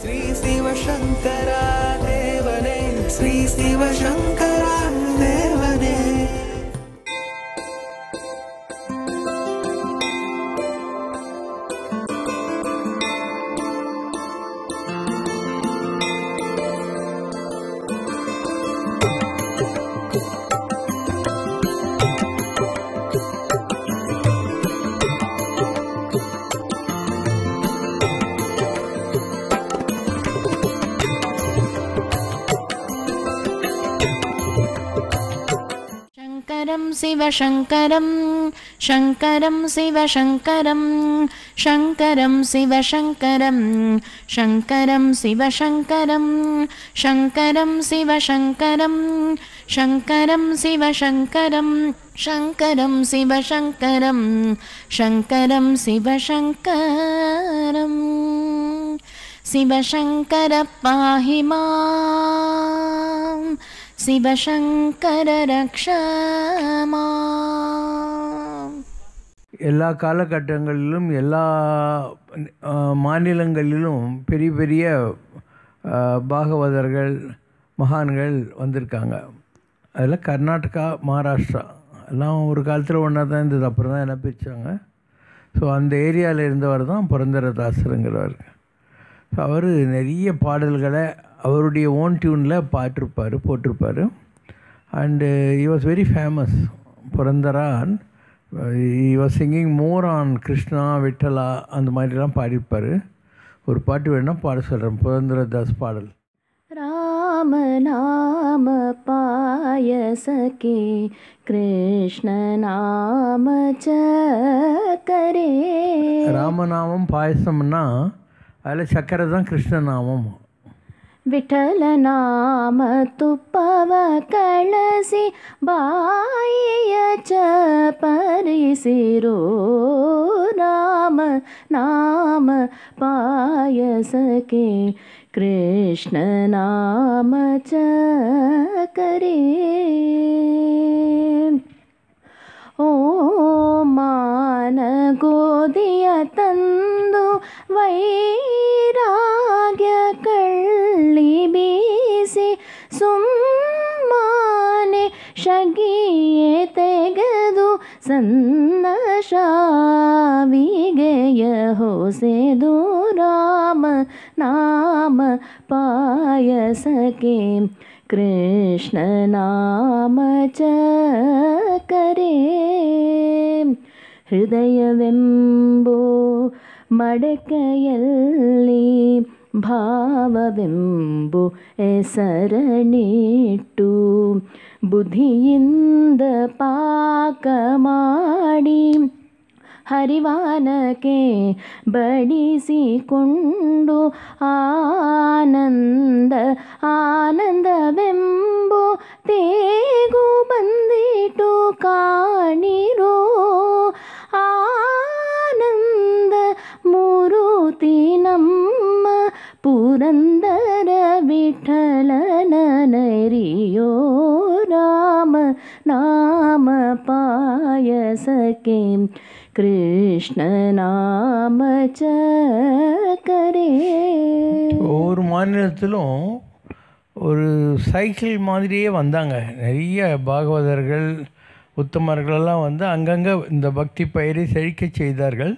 श्रीशिवशङ्करादेव श्री शिवशङ्कर शिवशङ्करं शङ्करम् शिवशङ्करं शङ्करं शिवशङ्करं शङ्करम् शिवशङ्करं शङ्करम् शिवशङ्करं शङ्करं शिवशङ्करं शङ्करम् शिवशङ्करं शङ्करम् शिवशङ्कर शिवशङ्कर पाहि मा எல்லா காலகட்டங்களிலும் எல்லா மாநிலங்களிலும் பெரிய பெரிய பாகவதர்கள் மகான்கள் வந்திருக்காங்க அதில் கர்நாடகா மகாராஷ்டிரா எல்லாம் ஒரு காலத்தில் ஒன்றா தான் இருந்தது அப்புறம் தான் என்ன பிரித்தாங்க ஸோ அந்த ஏரியாவில் இருந்தவர் தான் புரந்தரதாசருங்கிறவர் ஸோ அவர் நிறைய பாடல்களை அவருடைய ஓன் டியூனில் பாட்டிருப்பார் போட்டிருப்பார் and he was very famous புரந்தரான் he was singing more on Krishna Vittala அந்த மாதிரிலாம் பாடியிருப்பார் ஒரு பாட்டு வேணால் பாட சொல்கிறேன் புரந்தரதாஸ் பாடல் ராம நாம பாயசகே கிருஷ்ண நாம சரே ராமநாமம் பாயசம்னா अले चक्रदा कृष्णनामं विठलनाम तुपव कलसि वायच परिसि रो नाम नाम पायसखी कृष्णनाम च करि ॐ मान गोधितन् वै राज्ञ कल्ली बिषे सुम् षीयते गु सन्नशाी गय से दू राम नाम पाय सके कृष्ण नाम च करे ಹೃದಯವೆಂಬೋ ಮಡಕೆಯಲ್ಲಿ ಭಾವವೆಂಬು ಹೆಸರನಿಟ್ಟು ಬುದ್ಧಿಯಿಂದ ಪಾಕ ಮಾಡಿ ಹರಿವಾನಕ್ಕೆ ಬಡಿಸಿಕೊಂಡು ಆನಂದ ಆನಂದವೆಂಬು ತೇಗು ಬಂದಿಟ್ಟು ಕಾಣಿರೋ ஆனந்த ಮೂರುತಿ ನಮ್ಮ ಪುರಂದರ ವಿಠಲನ ராம நாம ನಾಮ கிருஷ்ண நாம சக்கரே ஒவ்வொரு மாநிலத்திலும் ஒரு சைக்கிள் மாதிரியே வந்தாங்க நிறைய பாகவதர்கள் உத்தமர்களெல்லாம் வந்து அங்கங்கே இந்த பக்தி பயிரை செழிக்க செய்தார்கள்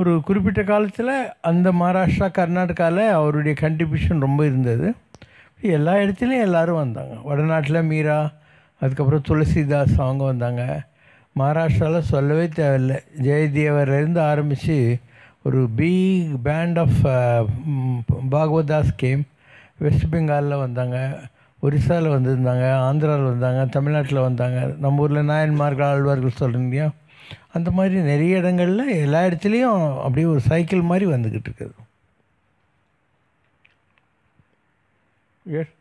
ஒரு குறிப்பிட்ட காலத்தில் அந்த மகாராஷ்டிரா கர்நாடகாவில் அவருடைய கண்ட்ரிபியூஷன் ரொம்ப இருந்தது எல்லா இடத்துலையும் எல்லோரும் வந்தாங்க வடநாட்டில் மீரா அதுக்கப்புறம் துளசிதாஸ் அவங்க வந்தாங்க மகாராஷ்டிராவில் சொல்லவே தேவையில்லை ஜெயதேவர்லேருந்து ஆரம்பித்து ஒரு peak band of Bhagavatas came west பெங்காலில் வந்தாங்க ஒரிசாவில் வந்திருந்தாங்க ஆந்திராவில் வந்தாங்க தமிழ்நாட்டில் வந்தாங்க நம்ம ஊரில் நாயன்மார்கள் ஆழ்வார்கள் சொல்கிறீங்க இல்லையா அந்த மாதிரி நிறைய இடங்களில் எல்லா இடத்துலையும் அப்படியே ஒரு சைக்கிள் மாதிரி வந்துக்கிட்டு இருக்குது எஸ்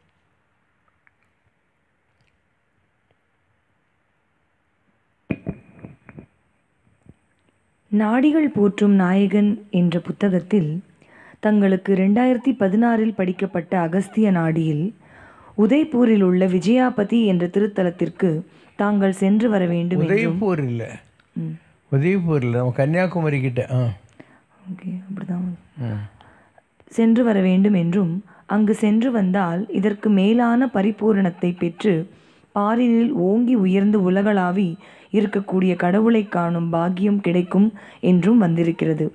நாடிகள் போற்றும் நாயகன் என்ற புத்தகத்தில் தங்களுக்கு ரெண்டாயிரத்தி பதினாறில் படிக்கப்பட்ட அகஸ்திய நாடியில் உதய்பூரில் உள்ள விஜயாபதி என்ற திருத்தலத்திற்கு தாங்கள் சென்று வர வேண்டும் உதய்பூர் இல்லை உதய்பூர் இல்லை கன்னியாகுமரி கிட்ட ஓகே அப்படிதான் சென்று வர வேண்டும் என்றும் அங்கு சென்று வந்தால் இதற்கு மேலான பரிபூரணத்தை பெற்று பாரினில் ஓங்கி உயர்ந்து உலகளாவி இருக்கக்கூடிய கடவுளை காணும் பாக்கியம் கிடைக்கும் என்றும் வந்திருக்கிறது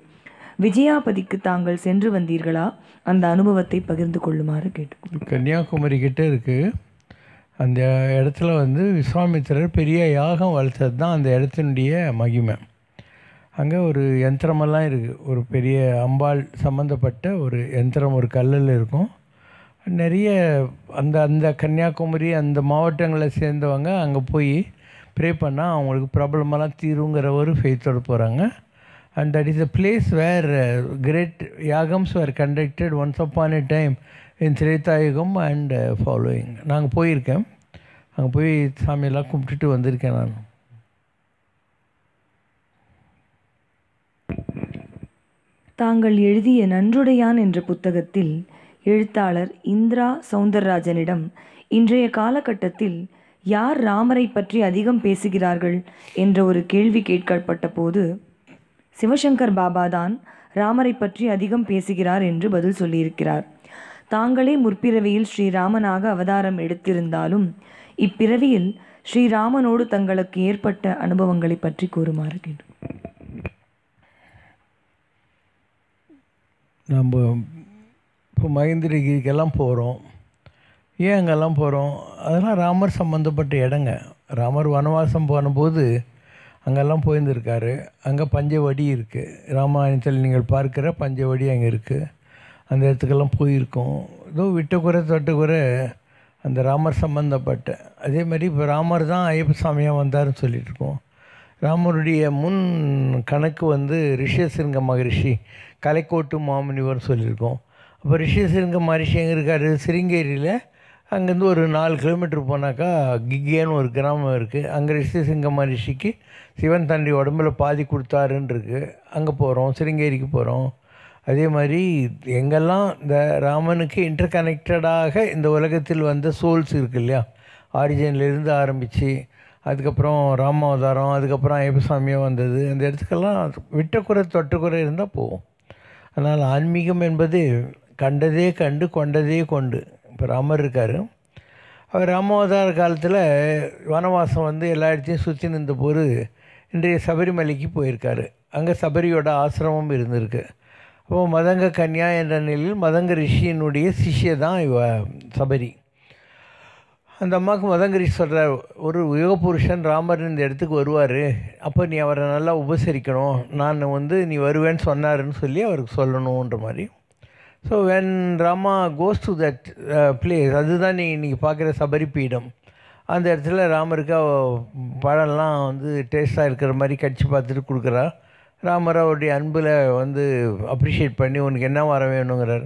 விஜயாபதிக்கு தாங்கள் சென்று வந்தீர்களா அந்த அனுபவத்தை பகிர்ந்து கொள்ளுமாறு கேட்டு கன்னியாகுமரி கிட்டே இருக்குது அந்த இடத்துல வந்து விஸ்வாமித்திரர் பெரிய யாகம் வளர்த்தது தான் அந்த இடத்தினுடைய மகிமை அங்கே ஒரு யந்திரமெல்லாம் இருக்குது ஒரு பெரிய அம்பாள் சம்மந்தப்பட்ட ஒரு யந்திரம் ஒரு கல்லில் இருக்கும் நிறைய அந்த அந்த கன்னியாகுமரி அந்த மாவட்டங்களை சேர்ந்தவங்க அங்கே போய் ப்ரே பண்ணால் அவங்களுக்கு ப்ராப்ளமெல்லாம் தீருங்கிற ஒரு ஃபெய்த்தோடு போகிறாங்க and that is a place where great yagams were conducted once upon a time in Tretayugam and following நாங்கள் போயிருக்கேன் அங்கே போய் சாமியெல்லாம் கும்பிட்டுட்டு வந்திருக்கேன் நான் தாங்கள் எழுதிய நன்றுடையான் என்ற புத்தகத்தில் எழுத்தாளர் இந்திரா சவுந்தரராஜனிடம் இன்றைய காலகட்டத்தில் யார் ராமரை பற்றி அதிகம் பேசுகிறார்கள் என்ற ஒரு கேள்வி கேட்கப்பட்ட போது சிவசங்கர் பாபா தான் ராமரை பற்றி அதிகம் பேசுகிறார் என்று பதில் சொல்லியிருக்கிறார் தாங்களே முற்பிறவியில் ஸ்ரீராமனாக அவதாரம் எடுத்திருந்தாலும் இப்பிறவியில் ஸ்ரீராமனோடு தங்களுக்கு ஏற்பட்ட அனுபவங்களை பற்றி கூறுமாறு கேட்டோம் நம்ம இப்போ மகேந்திரகிரிக்கெல்லாம் போகிறோம் ஏன் அங்கெல்லாம் போகிறோம் அதெல்லாம் ராமர் சம்மந்தப்பட்ட இடங்க ராமர் வனவாசம் போனபோது அங்கெல்லாம் போயிருந்துருக்காரு அங்கே பஞ்சவடி இருக்குது ராமாயணத்தில் நீங்கள் பார்க்கிற பஞ்சவடி அங்கே இருக்குது அந்த இடத்துக்கெல்லாம் போயிருக்கோம் ஏதோ விட்ட குறை தொட்ட குறை அந்த ராமர் சம்மந்தப்பட்ட அதே மாதிரி இப்போ ராமர் தான் ஐயப்ப சாமியாக வந்தார்னு சொல்லிட்டுருக்கோம் ராமருடைய முன் கணக்கு வந்து ரிஷியசிருங்க மகரிஷி கலைக்கோட்டு மாமுனிவர் சொல்லியிருக்கோம் அப்போ ரிஷியசிருங்க மகரிஷி எங்கே இருக்கார் சிருங்கேரியில் அங்கேருந்து ஒரு நாலு கிலோமீட்டர் போனாக்கா கிகேன்னு ஒரு கிராமம் இருக்குது அங்கே ரிஷியசிங்க மகரிஷிக்கு சிவன் தண்டி உடம்புல பாதி கொடுத்தாருன்ருக்கு அங்கே போகிறோம் சிருங்கேரிக்கு போகிறோம் அதே மாதிரி எங்கெல்லாம் இந்த ராமனுக்கு இன்டர் கனெக்டடாக இந்த உலகத்தில் வந்த சோல்ஸ் இருக்குது இல்லையா ஆரிஜின்லேருந்து ஆரம்பித்து அதுக்கப்புறம் ராம அவதாரம் அதுக்கப்புறம் ஐயப்பசாமியும் வந்தது அந்த இடத்துக்கெல்லாம் விட்டக்குறை தொட்டுக்குறை இருந்தால் போவோம் அதனால் ஆன்மீகம் என்பது கண்டதே கண்டு கொண்டதே கொண்டு இப்போ ராமர் இருக்கார் அவர் ராமாவதார காலத்தில் வனவாசம் வந்து எல்லா இடத்தையும் சுற்றி நின்றபோது இன்றைய சபரிமலைக்கு போயிருக்காரு அங்கே சபரியோட ஆசிரமம் இருந்திருக்கு அப்போ மதங்க கன்யா என்ற நிலையில் மதங்க ரிஷியினுடைய சிஷ்ய தான் இவ சபரி அந்த அம்மாவுக்கு மதங்க ரிஷி சொல்கிறார் ஒரு புருஷன் ராமர் இந்த இடத்துக்கு வருவார் அப்போ நீ அவரை நல்லா உபசரிக்கணும் நான் வந்து நீ வருவேன்னு சொன்னாருன்னு சொல்லி அவருக்கு சொல்லணுன்ற மாதிரி so when Rama goes to that place அதுதான் நீ இன்றைக்கி பார்க்குற சபரி பீடம் அந்த இடத்துல ராமருக்கு பழம்லாம் வந்து டேஸ்ட்டாக இருக்கிற மாதிரி கடிச்சு பார்த்துட்டு கொடுக்குறா ராமர் அவருடைய அன்பில் வந்து அப்ரிஷியேட் பண்ணி உனக்கு என்ன வர வேணுங்கிறார்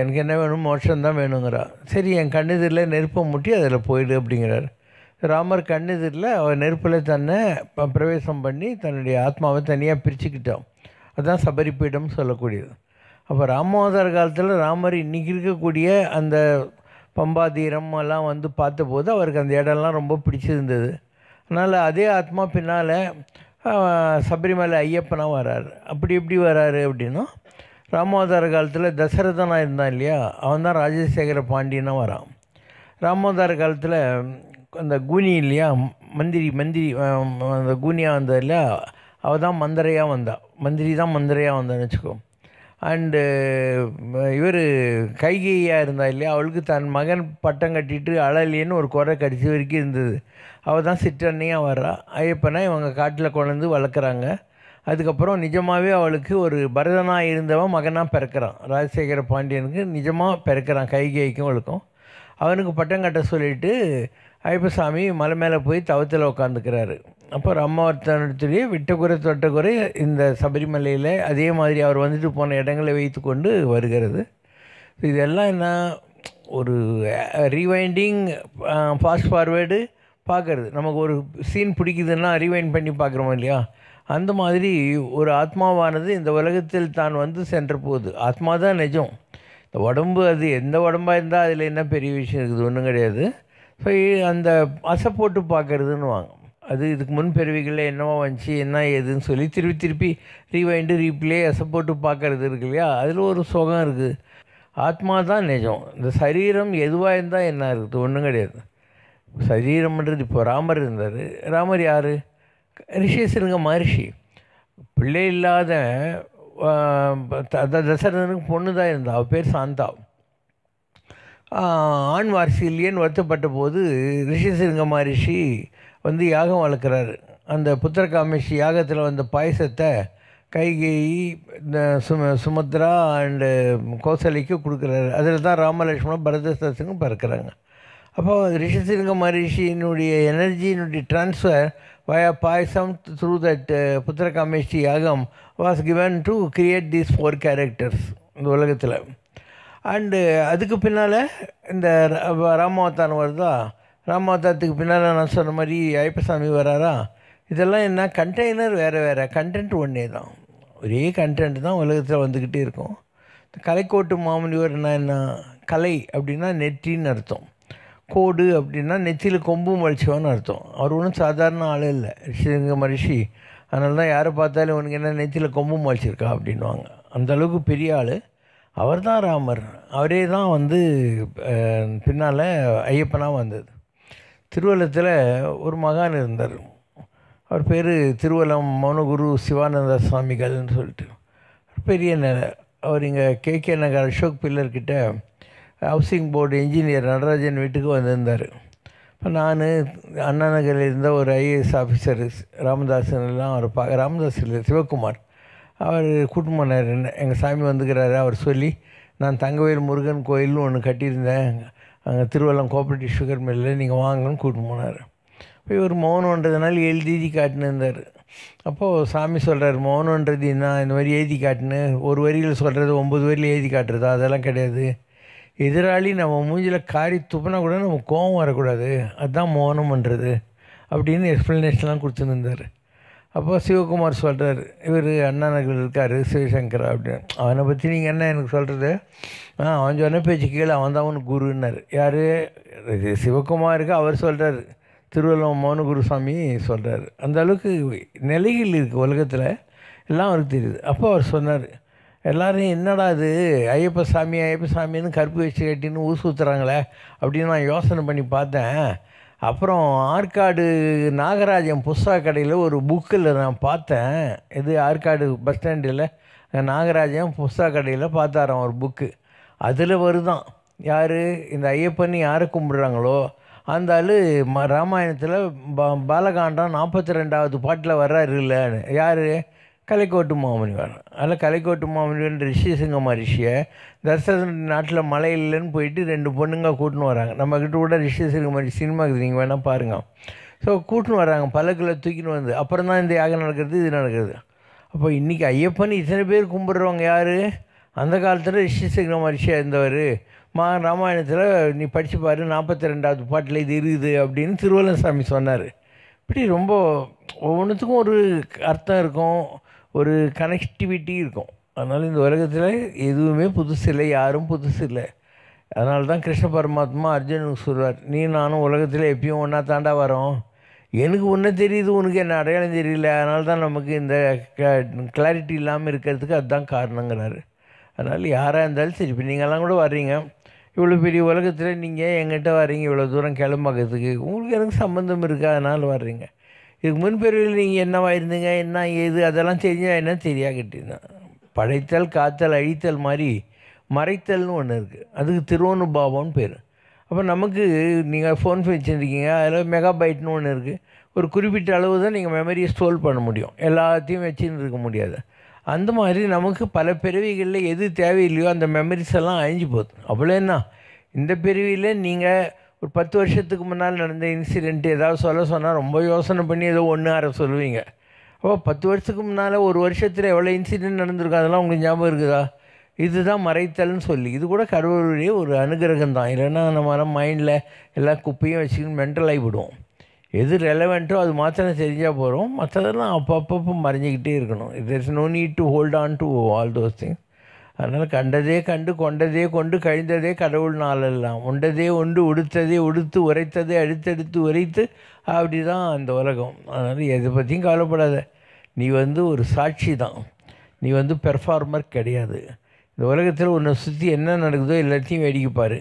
எனக்கு என்ன வேணும் தான் வேணுங்கிறார் சரி என் கண்ணுதிரில் நெருப்பை முட்டி அதில் போயிடு அப்படிங்கிறார் ராமர் கண்ணுதிரில் அவர் நெருப்பில் தன்னை பிரவேசம் பண்ணி தன்னுடைய ஆத்மாவை தனியாக பிரிச்சுக்கிட்டோம் அதுதான் சபரிப்பீடம் சொல்லக்கூடியது அப்போ ராமோதர் காலத்தில் ராமர் இன்றைக்கி இருக்கக்கூடிய அந்த பம்பாதீரம் எல்லாம் வந்து பார்த்தபோது அவருக்கு அந்த இடம்லாம் ரொம்ப பிடிச்சிருந்தது அதனால் அதே ஆத்மா பின்னால் சபரிமலை ஐயப்பனாக வராரு அப்படி எப்படி வராரு அப்படின்னா ராமோதார காலத்தில் தசரதனாக இருந்தான் இல்லையா அவன் தான் ராஜசேகர பாண்டியனாக வரான் ராமோதார காலத்தில் அந்த கூனி இல்லையா மந்திரி மந்திரி அந்த கூனியாக வந்தது இல்லையா அவள் தான் மந்திரையாக வந்தாள் மந்திரி தான் மந்திரையாக வந்தான்னு வச்சுக்கோ அண்டு இவர் கைகையாக இருந்தா இல்லையா அவளுக்கு தன் மகன் பட்டம் கட்டிட்டு அழலேன்னு ஒரு குறை கடிச்சு வரைக்கும் இருந்தது அவள் தான் சிற்றன்னையாக வர்றா ஐயப்பனா இவங்க காட்டில் கொண்டு வளர்க்குறாங்க அதுக்கப்புறம் நிஜமாகவே அவளுக்கு ஒரு பரதனாக இருந்தவன் மகனாக பிறக்கிறான் ராஜசேகர பாண்டியனுக்கு நிஜமாக பிறக்கிறான் கைகைக்கும் அவளுக்கும் அவனுக்கு பட்டம் கட்ட சொல்லிவிட்டு ஐயப்பசாமி மலை மேலே போய் தவத்தில் உட்காந்துக்கிறாரு அப்போ ராமாவர்த்தனத்துடைய விட்டக்குறை தொட்டக்குறை இந்த சபரிமலையில் அதே மாதிரி அவர் வந்துட்டு போன இடங்களை வைத்து கொண்டு வருகிறது இதெல்லாம் என்ன ஒரு ரீவைண்டிங் ஃபாஸ்ட் ஃபார்வேர்டு பார்க்குறது நமக்கு ஒரு சீன் பிடிக்குதுன்னா ரீவைண்ட் பண்ணி பார்க்குறோம் இல்லையா அந்த மாதிரி ஒரு ஆத்மாவானது இந்த உலகத்தில் தான் வந்து சென்ற போகுது ஆத்மா தான் நிஜம் இந்த உடம்பு அது எந்த உடம்பாக இருந்தால் அதில் என்ன பெரிய விஷயம் இருக்குது ஒன்றும் கிடையாது ஸோ அந்த அசை போட்டு பார்க்குறதுன்னு வாங்க அது இதுக்கு முன் பிறவிகளில் என்னவோ வந்துச்சு என்ன ஏதுன்னு சொல்லி திருப்பி திருப்பி ரீவைண்டு ரீப்ளே எசப்போட்டு பார்க்குறது இருக்கு இல்லையா அதில் ஒரு சுகம் இருக்குது ஆத்மா தான் நிஜம் இந்த சரீரம் எதுவாக இருந்தால் என்ன இருக்குது ஒன்றும் கிடையாது சரீரம்ன்றது இப்போ ராமர் இருந்தார் ராமர் யார் ரிஷேசருங்க மகர்ஷி பிள்ளை இல்லாத தசரதனுக்கு பொண்ணு தான் இருந்தா அவள் பேர் சாந்தா ஆண் வாரிசு இல்லையேன்னு வருத்தப்பட்ட போது ரிஷிசிங்க மகரிஷி வந்து யாகம் வளர்க்குறாரு அந்த புத்திரகாமேஷி யாகத்தில் வந்த பாயசத்தை கைகேயி இந்த சும சுமத்ரா அண்டு கோசலிக்கு கொடுக்குறாரு அதில் தான் ராமலட்சுமணம் பரதசாசனும் பறக்கிறாங்க அப்போ ரிஷசிலிங்க மகரிஷியினுடைய எனர்ஜியினுடைய transfer via payasam through that uh, Putrakameshti yagam was given to create these four characters இந்த உலகத்தில் அண்டு uh, அதுக்கு பின்னால் இந்த ராமாவதாரம் தான் ராமாதாத்துக்கு பின்னால் நான் சொன்ன மாதிரி ஐப்பசாமி வராரா இதெல்லாம் என்ன கண்டெய்னர் வேறு வேறு கண்டென்ட் ஒன்றே தான் ஒரே கண்டென்ட் தான் உலகத்தில் வந்துக்கிட்டே இருக்கும் கலைக்கோட்டு மாமுனிவர்னா என்ன கலை அப்படின்னா நெற்றின்னு அர்த்தம் கோடு அப்படின்னா நெத்தியில் கொம்பு மலிச்சவன்னு அர்த்தம் அவர் ஒன்றும் சாதாரண ஆள் இல்லை ரிஷிங்க மரிஷி அதனால தான் யாரை பார்த்தாலும் உனக்கு என்ன நெத்தியில் கொம்பு மலிச்சிருக்கா அப்படின்வாங்க அந்தளவுக்கு பெரிய ஆள் அவர் தான் ராமர் அவரே தான் வந்து பின்னால் ஐயப்பனாக வந்தது திருவள்ளத்தில் ஒரு மகான் இருந்தார் அவர் பேர் திருவள்ளம் மனுகுரு சிவானந்த சுவாமிகள்னு சொல்லிட்டு பெரிய அவர் இங்கே கேகே நகர் அசோக் பில்லர்கிட்ட ஹவுசிங் போர்டு இன்ஜினியர் நடராஜன் வீட்டுக்கு வந்திருந்தார் இப்போ நான் அண்ணா நகரில் இருந்த ஒரு ஐஏஎஸ் ஆஃபீஸர் ராமதாசன் எல்லாம் அவர் பா ராமதாஸ் இல்லை சிவகுமார் அவர் கூட்டம் என்ன எங்கள் சாமி வந்துக்கிறாரு அவர் சொல்லி நான் தங்கவேல் முருகன் கோயில்னு ஒன்று கட்டியிருந்தேன் அங்கே திருவள்ளம் கோஆப்ரேட்டிவ் சுகர் மில்லில் நீங்கள் வாங்கணும்னு கூட்டின்னு போனார் இப்போ இவர் நாள் எழுதி இருந்தார் அப்போது சாமி சொல்கிறார் மௌனன்றது என்ன இந்த மாதிரி எழுதி காட்டுன்னு ஒரு வரியில் சொல்கிறது ஒம்பது வரியில் எழுதி காட்டுறது அதெல்லாம் கிடையாது எதிராளி நம்ம மூஞ்சில் காரி துப்புனா கூட நம்ம கோவம் வரக்கூடாது அதுதான் மௌனம்ன்றது அப்படின்னு எக்ஸ்ப்ளனேஷன்லாம் இருந்தார் அப்போ சிவகுமார் சொல்கிறார் இவர் அண்ணா நகர் இருக்கார் சிவசங்கர் அப்படின்னு அவனை பற்றி நீங்கள் என்ன எனக்கு சொல்கிறது ஆ அவன் சொன்ன பேச்சு கீழே அவன் தான் அவனுக்கு குருன்னார் யார் சிவகுமாருக்கு அவர் சொல்கிறார் திருவள்ளுவர் மௌனகுரு குருசாமி சொல்கிறார் அந்த அளவுக்கு நிலைகள் இருக்குது உலகத்தில் எல்லாம் அவருக்கு தெரியுது அப்போ அவர் சொன்னார் எல்லோரும் என்னடா இது ஐயப்ப சாமி ஐயப்ப சாமின்னு கருப்பு வச்சு கட்டின்னு ஊசு ஊற்றுறாங்களே அப்படின்னு நான் யோசனை பண்ணி பார்த்தேன் அப்புறம் ஆற்காடு நாகராஜன் புஸ்தக கடையில் ஒரு புக்கில் நான் பார்த்தேன் இது ஆற்காடு பஸ் ஸ்டாண்டில் நாகராஜன் புஸ்தக கடையில் பார்த்தாராம் ஒரு புக்கு அதில் வருதான் யார் இந்த ஐயப்பன் யாரை கும்பிட்றாங்களோ அந்த ஆள் ம ராமாயணத்தில் ப பாலகாண்டம் நாற்பத்தி ரெண்டாவது பாட்டில் வர்றாரு இல்லைன்னு யார் கலைக்கோட்டு மாமனிவர் அதில் கலைக்கோட்டு மாமனி ரிஷி சிங்கம்மா ரிஷியை தர்சன் நாட்டில் மழை இல்லைன்னு போயிட்டு ரெண்டு பொண்ணுங்க கூட்டின்னு வராங்க நம்மக்கிட்ட கூட ரிஷஸ் இருக்க மாதிரி சினிமா இருக்குது நீங்கள் வேணால் பாருங்கள் ஸோ கூட்டின்னு வராங்க பல்லக்கில் தூக்கின்னு வந்து அப்புறம் தான் இந்த யாகம் நடக்கிறது இது நடக்கிறது அப்போ இன்றைக்கி ஐயப்பன் இத்தனை பேர் கும்பிட்றவங்க யார் அந்த காலத்தில் ரிஷி சிக்ன இருந்தவர் மா ராமாயணத்தில் நீ படித்து பாரு நாற்பத்தி ரெண்டாவது பாட்டில் இது இருக்குது அப்படின்னு திருவள்ளன் சாமி சொன்னார் இப்படி ரொம்ப ஒவ்வொன்றுத்துக்கும் ஒரு அர்த்தம் இருக்கும் ஒரு கனெக்டிவிட்டி இருக்கும் அதனால் இந்த உலகத்தில் எதுவுமே புதுசு இல்லை யாரும் புதுசு இல்லை அதனால தான் கிருஷ்ண பரமாத்மா அர்ஜுனுக்கு சொல்வார் நீ நானும் உலகத்தில் எப்பயும் ஒன்றா தாண்டா வரோம் எனக்கு ஒன்றும் தெரியுது உனக்கு என்ன அடையாளம் தெரியல அதனால தான் நமக்கு இந்த கிளாரிட்டி இல்லாமல் இருக்கிறதுக்கு அதுதான் காரணங்கிறாரு அதனால் யாராக இருந்தாலும் சரி இப்போ நீங்கள்லாம் கூட வர்றீங்க இவ்வளோ பெரிய உலகத்தில் நீங்கள் எங்கிட்ட வர்றீங்க இவ்வளோ தூரம் கிளம்பாக்கிறதுக்கு உங்களுக்கு எனக்கு சம்மந்தம் இருக்குது அதனால் வர்றீங்க இதுக்கு முன்பிறவில் நீங்கள் என்னவாக இருந்தீங்க என்ன ஏது அதெல்லாம் தெரிஞ்சால் என்ன தெரியாக்கிட்டீங்கன்னா படைத்தல் காத்தல் அழித்தல் மாதிரி மறைத்தல்னு ஒன்று இருக்குது அதுக்கு திருவனுபாவம்னு பேர் அப்போ நமக்கு நீங்கள் ஃபோன் வச்சுருக்கீங்க அதில் மெகாபைட்னு ஒன்று இருக்குது ஒரு குறிப்பிட்ட அளவு தான் நீங்கள் மெமரியை ஸ்டோல் பண்ண முடியும் எல்லாத்தையும் வச்சுன்னு இருக்க முடியாது அந்த மாதிரி நமக்கு பல பிறவிகளில் எது தேவையில்லையோ அந்த மெமரிஸ் எல்லாம் அழிஞ்சு போகுது அவ்வளோ என்ன இந்த பிறவியில் நீங்கள் ஒரு பத்து வருஷத்துக்கு முன்னால் நடந்த இன்சிடெண்ட்டு ஏதாவது சொல்ல சொன்னால் ரொம்ப யோசனை பண்ணி ஏதோ ஒன்று ஆற சொல்லுவீங்க ஓ பத்து வருஷத்துக்கு முன்னால் ஒரு வருஷத்தில் எவ்வளோ இன்சிடென்ட் நடந்திருக்கும் அதெல்லாம் உங்களுக்கு ஞாபகம் இருக்குதா இதுதான் மறைத்தல்னு சொல்லி இது கூட கடவுளுடைய ஒரு அனுகிரகம் தான் இல்லைன்னா நம்ம மைண்டில் எல்லா குப்பையும் வச்சுக்கின்னு மென்டல் ஆகிவிடுவோம் எது ரெலவெண்ட்டோ அது மாத்திரம் தெரிஞ்சால் போகிறோம் மற்றதெல்லாம் அப்பப்பப்போ மறைஞ்சிக்கிட்டே இருக்கணும் it is no need to hold on to all those things அதனால் கண்டதே கண்டு கொண்டதே கொண்டு கழிந்ததே கடவுள் நாளெல்லாம் உண்டதே உண்டு உடுத்ததே உடுத்து உரைத்ததே அழுத்தெடுத்து உரைத்து அப்படி தான் அந்த உலகம் அதனால் எதை பற்றியும் கவலைப்படாத நீ வந்து ஒரு சாட்சி தான் நீ வந்து பெர்ஃபார்மர் கிடையாது இந்த உலகத்தில் உன்னை சுற்றி என்ன நடக்குதோ எல்லாத்தையும் வேடிக்கைப்பார்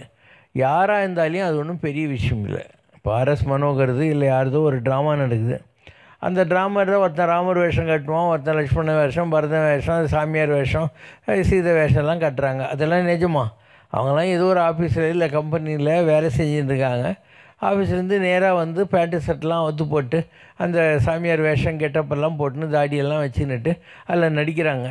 யாராக இருந்தாலையும் அது ஒன்றும் பெரிய விஷயம் இல்லை இப்போ ஆர்எஸ் மனோகிறது இல்லை யாரதோ ஒரு ட்ராமா நடக்குது அந்த ட்ராமா தான் ஒருத்தன் ராமர் வேஷம் கட்டுவான் ஒருத்தன் லட்சுமண வேஷம் பரத வேஷம் சாமியார் வேஷம் சீத வேஷம்லாம் கட்டுறாங்க அதெல்லாம் நிஜமா அவங்களாம் ஏதோ ஒரு ஆஃபீஸில் இல்லை கம்பெனியில் வேலை செஞ்சுருக்காங்க ஆஃபீஸ்லேருந்து நேராக வந்து பேண்ட்டு ஷர்ட்லாம் ஒத்து போட்டு அந்த சாமியார் வேஷம் கெட்டப்பெல்லாம் போட்டுன்னு தாடியெல்லாம் வச்சுன்னுட்டு அதில் நடிக்கிறாங்க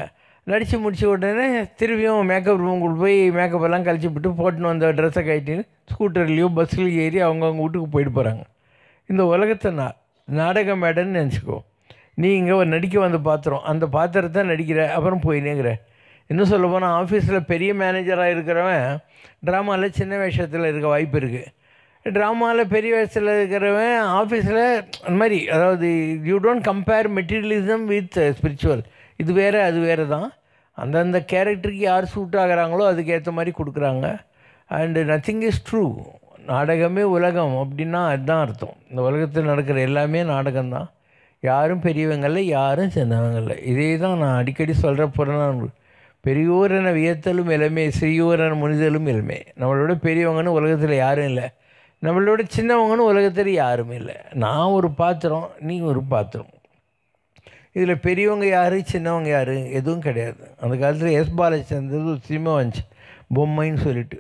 நடித்து முடித்த உடனே திரும்பியும் மேக்கப் ரூமுக்குள் போய் மேக்கப் எல்லாம் கழிச்சு விட்டு போட்டுன்னு வந்த ட்ரெஸ்ஸை கட்டின்னு ஸ்கூட்டர்லேயோ பஸ்ஸுலேயோ ஏறி அவங்கவுங்க வீட்டுக்கு போயிட்டு போகிறாங்க இந்த உலகத்தை நான் நாடக மேடன்னு நினச்சிக்கோ நீ இங்கே ஒரு நடிக்க வந்த பாத்திரம் அந்த பாத்திரத்தை நடிக்கிற அப்புறம் போயினேங்கிற இன்னும் சொல்ல போனால் ஆஃபீஸில் பெரிய மேனேஜராக இருக்கிறவன் ட்ராமாவில் சின்ன வேஷத்தில் இருக்க வாய்ப்பு இருக்குது ட்ராமாவில் பெரிய வேஷத்தில் இருக்கிறவன் ஆஃபீஸில் அந்த மாதிரி அதாவது you don't compare materialism with spiritual இது வேறு அது வேறு தான் அந்தந்த கேரக்டருக்கு யார் சூட் ஆகிறாங்களோ அதுக்கேற்ற மாதிரி கொடுக்குறாங்க அண்டு நத்திங் இஸ் ட்ரூ நாடகமே உலகம் அப்படின்னா அதுதான் அர்த்தம் இந்த உலகத்தில் நடக்கிற எல்லாமே நாடகம்தான் யாரும் பெரியவங்கள யாரும் சின்னவங்கள இதே தான் நான் அடிக்கடி சொல்கிற புறநானூறு பெரியோரனை வியத்தலும் இளமே சிறியோரென முனிதலும் இளமே நம்மளோட பெரியவங்கன்னு உலகத்தில் யாரும் இல்லை நம்மளோட சின்னவங்கன்னு உலகத்தில் யாரும் இல்லை நான் ஒரு பாத்திரம் நீ ஒரு பாத்திரம் இதில் பெரியவங்க யார் சின்னவங்க யார் எதுவும் கிடையாது அந்த காலத்தில் எஸ் பாலச்சந்தர் ஒரு சினிமா வந்துச்சு பொம்மைன்னு சொல்லிட்டு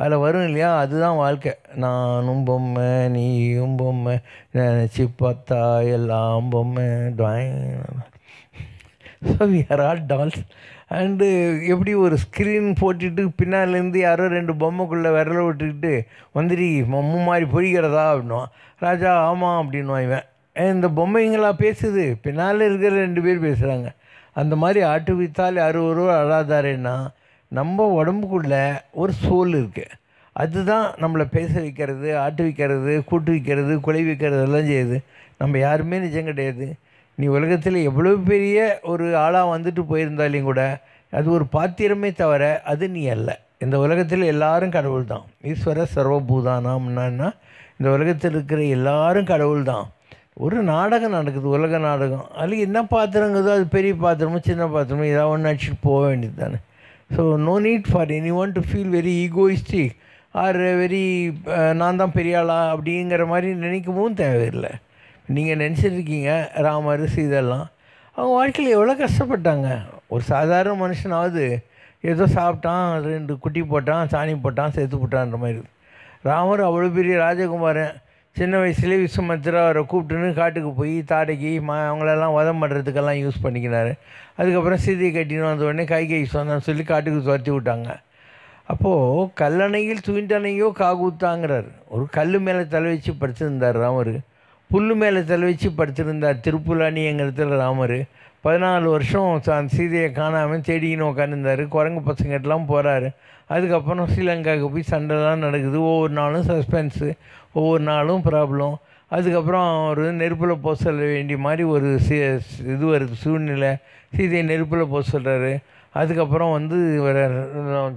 அதில் வரும் இல்லையா அதுதான் வாழ்க்கை நானும் பொம்மை நீயும் பொம்மை நினச்சி பார்த்தா எல்லாம் பொம்மை so we are all dolls and எப்படி ஒரு ஸ்க்ரீன் போட்டுட்டு பின்னாலேருந்து யாரோ ரெண்டு பொம்மைக்குள்ளே விரல விட்டுக்கிட்டு வந்துடி மம்மு மாதிரி பொழிகிறதா அப்படின்னுவான் ராஜா ஆமாம் அப்படின்னு இவன் இந்த பொம்மைங்களா பேசுது பின்னால் இருக்கிற ரெண்டு பேர் பேசுகிறாங்க அந்த மாதிரி ஆட்டு வித்தால் அறுவரும் அழாதாரேன்னா நம்ம உடம்புக்குள்ளே ஒரு சோல் இருக்குது அதுதான் நம்மளை பேச வைக்கிறது ஆட்டு வைக்கிறது கூட்டு வைக்கிறது குலை வைக்கிறது எல்லாம் செய்யுது நம்ம யாருமே நிஜம் கிடையாது நீ உலகத்தில் எவ்வளோ பெரிய ஒரு ஆளாக வந்துட்டு போயிருந்தாலையும் கூட அது ஒரு பாத்திரமே தவிர அது நீ அல்ல இந்த உலகத்தில் எல்லாரும் கடவுள் தான் ஈஸ்வர சர்வபூதானாம் என்னன்னா இந்த உலகத்தில் இருக்கிற எல்லாரும் கடவுள் தான் ஒரு நாடகம் நடக்குது உலக நாடகம் அதில் என்ன பாத்திரங்கிறதோ அது பெரிய பாத்திரமோ சின்ன பாத்திரமோ ஏதாவது ஒன்று அடிச்சுட்டு போக வேண்டியது தானே so no need for anyone to feel very egoistic or very நான் தான் பெரியாளா அப்படிங்கிற மாதிரி நினைக்கவும் தேவையில்லை நீங்கள் நினச்சிட்ருக்கீங்க ராமர் இதெல்லாம் அவங்க வாழ்க்கையில் எவ்வளோ கஷ்டப்பட்டாங்க ஒரு சாதாரண மனுஷனாவது ஏதோ சாப்பிட்டான் ரெண்டு குட்டி போட்டான் சாணி போட்டான் சேர்த்து போட்டான்ற மாதிரி ராமர் அவ்வளோ பெரிய ராஜகுமாரன் சின்ன வயசுலேயே விஸ்வமத்திரா அவரை கூப்பிட்டுன்னு காட்டுக்கு போய் தாடைக்கு மா அவங்களெல்லாம் உதம் பண்ணுறதுக்கெல்லாம் யூஸ் பண்ணிக்கினார் அதுக்கப்புறம் சீதையை கட்டின்னு வந்த உடனே கை கை சொந்தான்னு சொல்லி காட்டுக்கு துரத்தி விட்டாங்க அப்போது கல்லணையில் தூண்டணையோ காகுத்தாங்கிறார் ஒரு கல் மேலே தலை வச்சு படுத்திருந்தார் ராமர் புல் மேலே தலை வச்சு படுத்திருந்தார் திருப்புலானிங்கிறதுல ராமர் பதினாலு வருஷம் அந்த சீதையை காணாமல் தேடின்னு உட்காந்துருந்தார் குரங்கு பசங்கட்டெலாம் போகிறாரு அதுக்கப்புறம் ஸ்ரீலங்காவுக்கு போய் சண்டைலாம் நடக்குது ஒவ்வொரு நாளும் சஸ்பென்ஸு ஒவ்வொரு நாளும் ப்ராப்ளம் அதுக்கப்புறம் அவர் நெருப்பில் போக சொல்ல வேண்டிய மாதிரி ஒரு சி இது வருது சூழ்நிலை சீதையை நெருப்பில் போக சொல்கிறாரு அதுக்கப்புறம் வந்து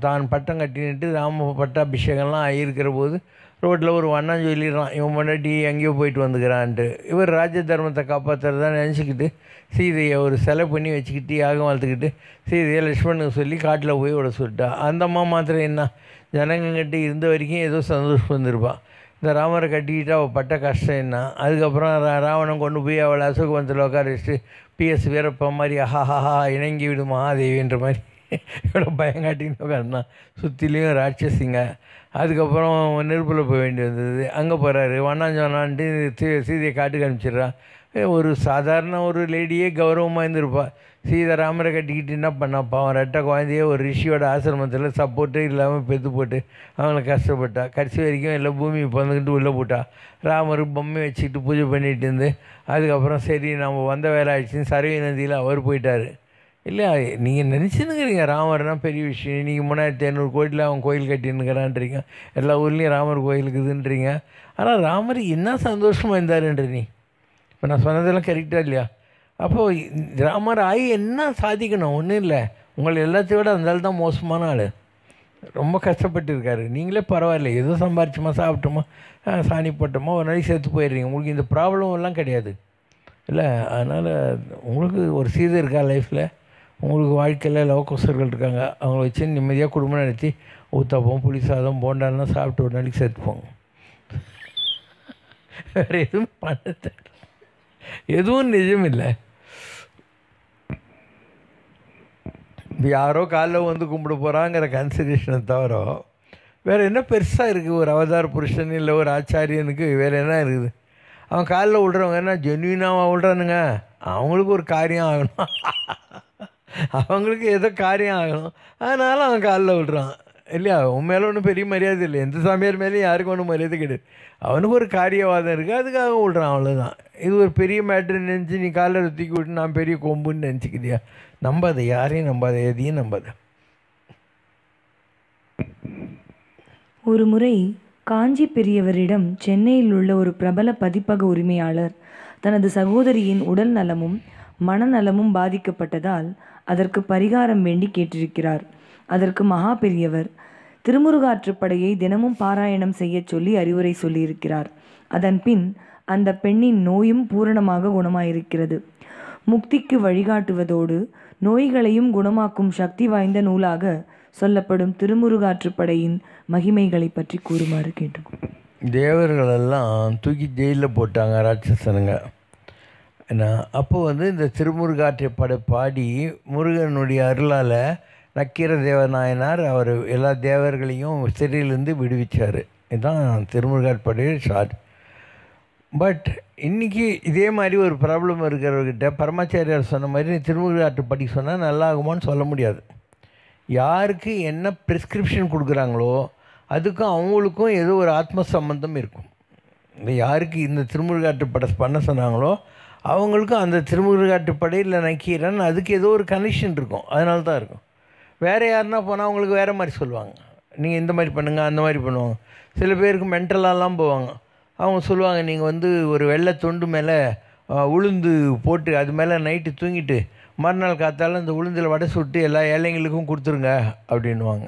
தான் பட்டம் கட்டின்ட்டு ராம பட்டாபிஷேகம்லாம் ஆகியிருக்கிற போது ரோட்டில் ஒரு வண்ணம் சொல்லிடுறான் இவன் முன்னாடி எங்கேயோ போயிட்டு வந்துக்கிறான்ட்டு இவர் ராஜ தர்மத்தை காப்பாற்றுறதா நினச்சிக்கிட்டு சீதையை ஒரு செலை பண்ணி வச்சுக்கிட்டு யாகம் வளர்த்துக்கிட்டு சீதையை லக்ஷ்மணுக்கு சொல்லி காட்டில் போய் விட சொல்லிட்டா அந்த அம்மா மாத்திரம் என்ன ஜனங்கிட்ட இருந்த வரைக்கும் ஏதோ சந்தோஷம் வந்திருப்பான் இந்த ராமரை கட்டிக்கிட்டு அவள் பட்ட கஷ்டம் என்ன அதுக்கப்புறம் ராவணன் கொண்டு போய் அவளை அசுகவந்தில் உட்கார வச்சுட்டு பிஎஸ் வீரப்ப மாதிரி ஹஹஹா இணங்கி விடு மகாதேவின்ற மாதிரி இவ்வளோ பயங்காட்டின்னு உட்காந்தான் சுற்றிலையும் ராட்சசிங்க அதுக்கப்புறம் நெருப்பில் போக வேண்டி வந்தது அங்கே போகிறாரு வண்ணாஞ்சோனான்ட்டு சீதையை காட்டுக்கு அனுப்பிச்சிடுறான் ஒரு சாதாரண ஒரு லேடியே கௌரவமாக இருந்திருப்பாள் சீதாராமரை கட்டிக்கிட்டு என்ன பண்ணா அவன் ரெட்டை குழந்தையே ஒரு ரிஷியோட ஆசிரமத்தில் சப்போர்ட்டே இல்லாமல் பெத்து போட்டு அவங்கள கஷ்டப்பட்டா கடைசி வரைக்கும் எல்லாம் பூமி பிறந்துக்கிட்டு உள்ளே போட்டா ராமர் பொம்மை வச்சுக்கிட்டு பூஜை பண்ணிகிட்டு இருந்து அதுக்கப்புறம் சரி நம்ம வந்த வேலை ஆயிடுச்சுன்னு சரவி நந்தியில் அவர் போயிட்டார் இல்லை நீங்கள் நினச்சினுங்கிறீங்க ராமர்னா பெரிய விஷயம் நீங்கள் மூணாயிரத்தி ஐநூறு கோயிலில் அவன் கோயில் கட்டின்னுக்கிறான்றீங்க எல்லா ஊர்லேயும் ராமர் கோயில் இருக்குதுன்றீங்க ஆனால் ராமர் என்ன சந்தோஷமாக இருந்தாருன்ற நீ இப்போ நான் சொன்னதெல்லாம் கரெக்டாக இல்லையா அப்போது ராமர் ஆகி என்ன சாதிக்கணும் ஒன்றும் இல்லை உங்களை எல்லாத்தையும் விட அந்த தான் மோசமான ஆள் ரொம்ப கஷ்டப்பட்டுருக்காரு நீங்களே பரவாயில்ல ஏதோ சம்பாரிச்சோமா சாப்பிட்டோமா சாணி போட்டோமா ஒரு நாளைக்கு சேர்த்து போயிடுறீங்க உங்களுக்கு இந்த ப்ராப்ளம் எல்லாம் கிடையாது இல்லை அதனால் உங்களுக்கு ஒரு சீதை இருக்கா லைஃப்பில் உங்களுக்கு வாழ்க்கையில் லவ் கொசர்கள் இருக்காங்க அவங்கள வச்சு நிம்மதியாக குடும்பம் நடத்தி ஊத்தாப்பம் புளி சாதம் போண்டாலாம் சாப்பிட்டு ஒரு நாளைக்கு சேர்த்துப்போங்க வேறு எதுவும் பண்ண எதுவும் நிஜமில்லை யாரோ காலில் வந்து கும்பிட போகிறாங்கிற கன்சிடரேஷனை தவிர வேறு என்ன பெருசாக இருக்குது ஒரு அவதார புருஷன் இல்லை ஒரு ஆச்சாரியனுக்கு வேறு என்ன இருக்குது அவன் காலில் விடுறவங்க என்ன ஜென்யூனாக விடுறானுங்க அவங்களுக்கு ஒரு காரியம் ஆகணும் அவங்களுக்கு ஏதோ காரியம் ஆகணும் அதனால் அவன் காலில் விடுறான் இல்லையா உன் மேலே ஒன்றும் பெரிய மரியாதை இல்லை எந்த சாமியார் மேலேயும் யாருக்கும் ஒன்றும் மரியாதை கிடையாது அவனுக்கு ஒரு காரியவாதம் இருக்குது அதுக்காக விடுறான் அவ்வளோதான் இது ஒரு பெரிய மேட்ருன்னு நினச்சி நீ காலரை தூக்கி விட்டு நான் பெரிய கொம்புன்னு நினச்சிக்கிறியா நம்பாத யாரையும் நம்பாத எதையும் நம்பாத ஒரு முறை காஞ்சி பெரியவரிடம் சென்னையில் உள்ள ஒரு பிரபல பதிப்பக உரிமையாளர் தனது சகோதரியின் உடல் நலமும் மனநலமும் பாதிக்கப்பட்டதால் அதற்கு பரிகாரம் வேண்டி கேட்டிருக்கிறார் அதற்கு மகா பெரியவர் திருமுருகாற்றுப்படையை தினமும் பாராயணம் செய்ய சொல்லி அறிவுரை சொல்லியிருக்கிறார் அதன்பின் அந்த பெண்ணின் நோயும் பூரணமாக குணமாயிருக்கிறது முக்திக்கு வழிகாட்டுவதோடு நோய்களையும் குணமாக்கும் சக்தி வாய்ந்த நூலாக சொல்லப்படும் திருமுருகாற்றுப்படையின் மகிமைகளை பற்றி கூறுமாறு கேட்டுக்கும் தேவர்களெல்லாம் தூக்கி ஜெயிலில் போட்டாங்க ராட்சசனுங்க ஏன்னா அப்போ வந்து இந்த திருமுருகாற்றுப்படை பாடி முருகனுடைய அருளால் நக்கீர தேவநாயனார் அவர் எல்லா தேவர்களையும் சிறையிலிருந்து விடுவிச்சார் இதுதான் திருமுருகாட்படையில் ஷார்ட் பட் இன்றைக்கி இதே மாதிரி ஒரு ப்ராப்ளம் இருக்கிறவர்கிட்ட பரமாச்சாரியார் சொன்ன மாதிரி திருமுருகாட்டு படிக்க சொன்னால் நல்லாகுமான்னு சொல்ல முடியாது யாருக்கு என்ன ப்ரிஸ்கிரிப்ஷன் கொடுக்குறாங்களோ அதுக்கும் அவங்களுக்கும் ஏதோ ஒரு ஆத்ம சம்பந்தம் இருக்கும் இந்த யாருக்கு இந்த திருமுருகாட்டு படை பண்ண சொன்னாங்களோ அவங்களுக்கும் அந்த திருமுருகாட்டு படையில் நக்கீரன் அதுக்கு ஏதோ ஒரு கனெக்ஷன் இருக்கும் அதனால தான் இருக்கும் வேறு யாருன்னா போனால் அவங்களுக்கு வேறு மாதிரி சொல்லுவாங்க நீங்கள் இந்த மாதிரி பண்ணுங்கள் அந்த மாதிரி பண்ணுவாங்க சில பேருக்கு மென்டலாலாம் போவாங்க அவங்க சொல்லுவாங்க நீங்கள் வந்து ஒரு வெள்ளை தொண்டு மேலே உளுந்து போட்டு அது மேலே நைட்டு தூங்கிட்டு மறுநாள் காத்தாலும் அந்த உளுந்தில் வடை சுட்டு எல்லா ஏழைங்களுக்கும் கொடுத்துருங்க அப்படின்வாங்க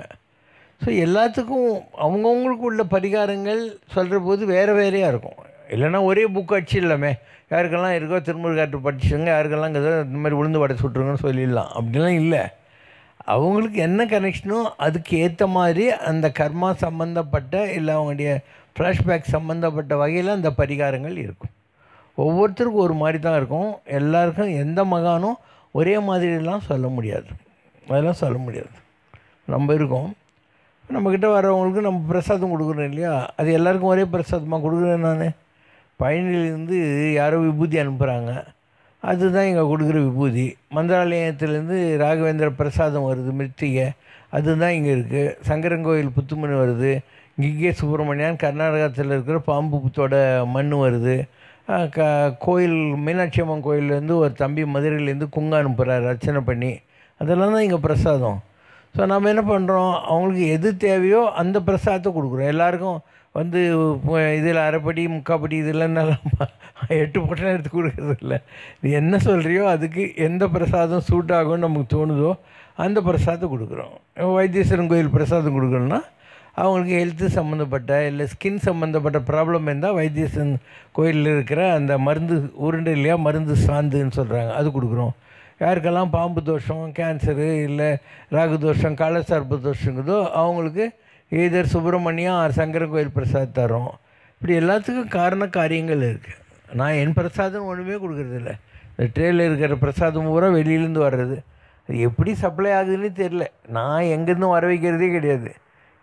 ஸோ எல்லாத்துக்கும் அவங்கவுங்களுக்கு உள்ள பரிகாரங்கள் சொல்கிற போது வேறு வேறையாக இருக்கும் இல்லைன்னா ஒரே புக் அடிச்சு இல்லாமே யாருக்கெல்லாம் இருக்கோ திருமுருகாற்று படிச்சுங்க யாருக்கெல்லாம் இந்த மாதிரி உளுந்து வடை சுட்டுருங்கன்னு சொல்லிடலாம் அப்படிலாம் இல்லை அவங்களுக்கு என்ன கனெக்ஷனோ அதுக்கு ஏற்ற மாதிரி அந்த கர்மா சம்மந்தப்பட்ட இல்லை அவங்களுடைய ஃப்ளாஷ்பேக் சம்மந்தப்பட்ட வகையில் அந்த பரிகாரங்கள் இருக்கும் ஒவ்வொருத்தருக்கும் ஒரு மாதிரி தான் இருக்கும் எல்லாருக்கும் எந்த மகானும் ஒரே மாதிரிலாம் சொல்ல முடியாது அதெல்லாம் சொல்ல முடியாது நம்ம இருக்கோம் நம்மக்கிட்ட வரவங்களுக்கு நம்ம பிரசாதம் கொடுக்குறோம் இல்லையா அது எல்லாருக்கும் ஒரே பிரசாதமாக கொடுக்குறேன் நான் பயணியிலேருந்து யாரோ விபூதி அனுப்புகிறாங்க அதுதான் இங்கே கொடுக்குற விபூதி மந்திராலயத்துலேருந்து ராகவேந்திர பிரசாதம் வருது மிருத்திகை அதுதான் இங்கே இருக்குது சங்கரங்கோயில் புத்துமணி வருது கிகே சுப்பிரமணியான் கர்நாடகத்தில் இருக்கிற பாம்புத்தோட மண் வருது க கோயில் மீனாட்சி அம்மன் கோயிலேருந்து ஒரு தம்பி மதுரையிலேருந்து குங்கு அனுப்புகிறார் ரச்சனை பண்ணி அதெல்லாம் தான் இங்கே பிரசாதம் ஸோ நம்ம என்ன பண்ணுறோம் அவங்களுக்கு எது தேவையோ அந்த பிரசாதத்தை கொடுக்குறோம் எல்லாருக்கும் வந்து இதில் அரைப்படி முக்காப்படி இதெல்லாம் நல்லா எட்டு பொட்டம் எடுத்து கொடுக்கறது இல்லை இது என்ன சொல்கிறியோ அதுக்கு எந்த பிரசாதம் சூட் ஆகும்னு நமக்கு தோணுதோ அந்த பிரசாதத்தை கொடுக்குறோம் வைத்தீஸ்வரன் கோயில் பிரசாதம் கொடுக்கணும்னா அவங்களுக்கு ஹெல்த்து சம்மந்தப்பட்ட இல்லை ஸ்கின் சம்மந்தப்பட்ட ப்ராப்ளம் இருந்தால் வைத்தியசன் கோயிலில் இருக்கிற அந்த மருந்து உருண்டை இல்லையா மருந்து சாந்துன்னு சொல்கிறாங்க அது கொடுக்குறோம் யாருக்கெல்லாம் பாம்பு தோஷம் கேன்சரு இல்லை ராகு தோஷம் காலசர்ப தோஷங்கிறதோ அவங்களுக்கு ஈதர் சுப்பிரமணியம் ஆர் சங்கர கோயில் பிரசாத் தரும் இப்படி எல்லாத்துக்கும் காரண காரியங்கள் இருக்குது நான் என் பிரசாதம் ஒன்றுமே இல்லை இந்த ட்ரேயில் இருக்கிற பிரசாதம் பூரா வெளியிலேருந்து வர்றது அது எப்படி சப்ளை ஆகுதுன்னு தெரில நான் எங்கேருந்தும் வர வைக்கிறதே கிடையாது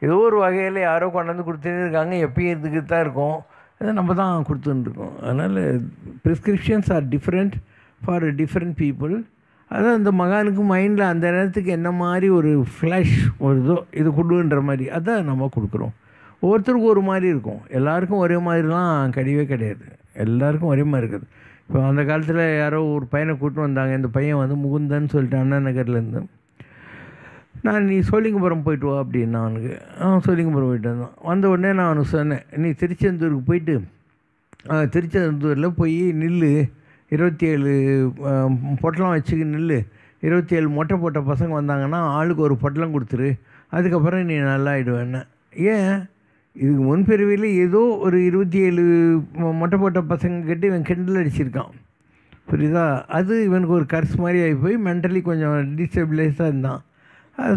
ஏதோ ஒரு வகையில் யாரோ கொண்டாந்து கொடுத்துட்டு இருக்காங்க எப்பயும் இருந்துக்கிட்டு தான் இருக்கும் அதை நம்ம தான் இருக்கோம் அதனால் prescriptions are different for different people அதான் இந்த மகானுக்கு மைண்டில் அந்த நேரத்துக்கு என்ன மாதிரி ஒரு ஃப்ளாஷ் வருதோ இது கொடுன்ற மாதிரி அதான் நம்ம கொடுக்குறோம் ஒவ்வொருத்தருக்கும் ஒரு மாதிரி இருக்கும் எல்லாருக்கும் ஒரே மாதிரிலாம் கிடையவே கிடையாது எல்லாருக்கும் ஒரே மாதிரி இருக்குது இப்போ அந்த காலத்தில் யாரோ ஒரு பையனை கூப்பிட்டு வந்தாங்க இந்த பையன் வந்து முகுந்தன் சொல்லிட்டு அண்ணா நகர்லேருந்து நான் நீ சோழிங்கபுரம் போயிட்டு வா அப்படின்னா அவனுக்கு அவன் சோழிங்கபுரம் போயிட்டு வந்தான் வந்த உடனே நான் அவனுக்கு சொன்னேன் நீ திருச்செந்தூருக்கு போயிட்டு திருச்செந்தூரில் போய் நில் இருபத்தி ஏழு பொட்டலம் வச்சுக்கி நில் இருபத்தி ஏழு மொட்டை போட்ட பசங்க வந்தாங்கன்னா ஆளுக்கு ஒரு பொட்டலம் கொடுத்துரு அதுக்கப்புறம் நீ நல்லா ஆகிடுவேன்னு ஏன் இதுக்கு முன்பிறவியில் ஏதோ ஒரு இருபத்தி ஏழு மொட்டை போட்ட பசங்க கிட்ட இவன் கிண்டல் அடிச்சிருக்கான் புரியுதா அது இவனுக்கு ஒரு கர்ஸ் மாதிரி ஆகி போய் மென்டலி கொஞ்சம் டிஸ்டபிளைஸாக இருந்தான்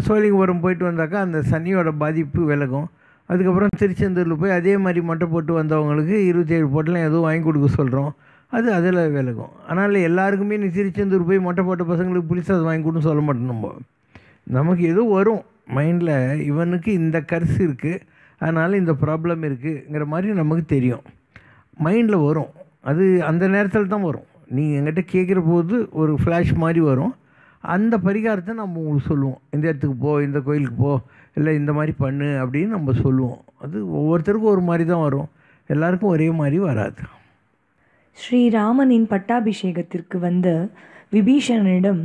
சோழிங்கபுரம் போயிட்டு வந்தாக்கா அந்த சனியோட பாதிப்பு விலகும் அதுக்கப்புறம் திருச்செந்தூரில் போய் அதே மாதிரி மொட்டை போட்டு வந்தவங்களுக்கு இருபத்தேழு போட்டெலாம் எதுவும் வாங்கி கொடுக்க சொல்கிறோம் அது அதில் விலகும் ஆனால் எல்லாருக்குமே நீ திருச்செந்தூர் போய் மொட்டை போட்ட பசங்களுக்கு அதை வாங்கி கொடுன்னு சொல்ல மாட்டோம் நம்ம நமக்கு எதுவும் வரும் மைண்டில் இவனுக்கு இந்த கருசு இருக்குது அதனால் இந்த ப்ராப்ளம் இருக்குங்கிற மாதிரி நமக்கு தெரியும் மைண்டில் வரும் அது அந்த நேரத்தில் தான் வரும் நீங்கள் எங்கிட்ட கேட்குற போது ஒரு ஃப்ளாஷ் மாதிரி வரும் அந்த பரிகாரத்தை நம்ம உங்களுக்கு சொல்லுவோம் இந்த இடத்துக்கு போ இந்த கோயிலுக்கு போ இல்லை இந்த மாதிரி பண்ணு அப்படின்னு நம்ம சொல்லுவோம் அது ஒவ்வொருத்தருக்கும் ஒரு மாதிரி தான் வரும் எல்லாருக்கும் ஒரே மாதிரி வராது ஸ்ரீராமனின் பட்டாபிஷேகத்திற்கு வந்த விபீஷணனிடம்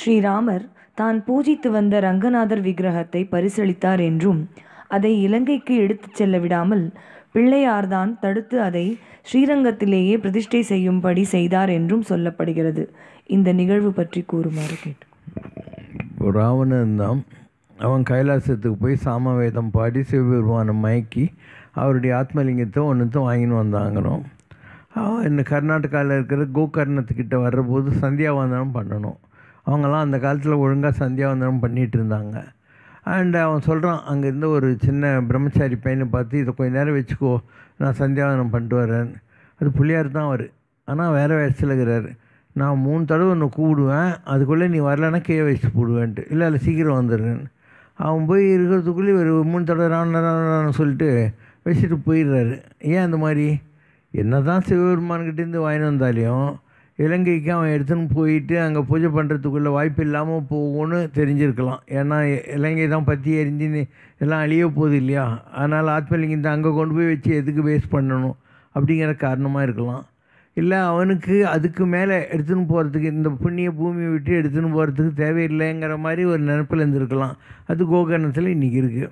ஸ்ரீராமர் தான் பூஜித்து வந்த ரங்கநாதர் விக்கிரகத்தை பரிசளித்தார் என்றும் அதை இலங்கைக்கு எடுத்துச் செல்ல விடாமல் பிள்ளையார்தான் தடுத்து அதை ஸ்ரீரங்கத்திலேயே பிரதிஷ்டை செய்யும்படி செய்தார் என்றும் சொல்லப்படுகிறது இந்த நிகழ்வு பற்றி கூறுமாறு கேட்டோம் ராவணன் தான் அவன் கைலாசத்துக்கு போய் சாமவேதம் பாடி சிவபெருமானை மயக்கி அவருடைய ஆத்மலிங்கத்தை ஒன்றுத்தும் வாங்கின்னு வந்தாங்கிறோம் அவன் இந்த கர்நாடகாவில் இருக்கிற கோகர்ணத்துக்கிட்ட வர்றபோது சந்தியாவந்தனம் பண்ணணும் அவங்கெல்லாம் அந்த காலத்தில் ஒழுங்காக சந்தியாவந்தனம் பண்ணிகிட்டு இருந்தாங்க அண்டு அவன் சொல்கிறான் அங்கேருந்து ஒரு சின்ன பிரம்மச்சாரி பையனை பார்த்து இதை கொஞ்ச நேரம் வச்சுக்கோ நான் சந்தியாவந்தனம் பண்ணிட்டு வரேன் அது புள்ளியார் தான் அவர் ஆனால் வேறு வயசில் இருக்கிறார் நான் மூணு தடவை ஒன்று கூப்பிடுவேன் அதுக்குள்ளே நீ வரலன்னா கே வச்சு போடுவேன்ட்டு இல்லை இல்லை சீக்கிரம் வந்துடுறேன்னு அவன் போய் இருக்கிறதுக்குள்ளே ஒரு மூணு தடவை ராண ராணு சொல்லிட்டு வச்சுட்டு போயிடுறாரு ஏன் அந்த மாதிரி என்ன தான் சிவபெருமான்கிட்டேருந்து வாங்கி வந்தாலையும் இலங்கைக்கு அவன் எடுத்துன்னு போயிட்டு அங்கே பூஜை பண்ணுறதுக்குள்ள வாய்ப்பு இல்லாமல் போகும்னு தெரிஞ்சிருக்கலாம் ஏன்னா இலங்கை தான் பற்றி எரிஞ்சின்னு எல்லாம் அழிய போகுது இல்லையா அதனால் ஆத்மலிங்கத்தை அங்கே கொண்டு போய் வச்சு எதுக்கு வேஸ்ட் பண்ணணும் அப்படிங்கிற காரணமாக இருக்கலாம் இல்லை அவனுக்கு அதுக்கு மேலே எடுத்துன்னு போகிறதுக்கு இந்த புண்ணிய பூமியை விட்டு எடுத்துன்னு போகிறதுக்கு தேவையில்லைங்கிற மாதிரி ஒரு நினப்பில் இருந்துருக்கலாம் அது கோகர்ணத்தில் இன்றைக்கி இருக்குது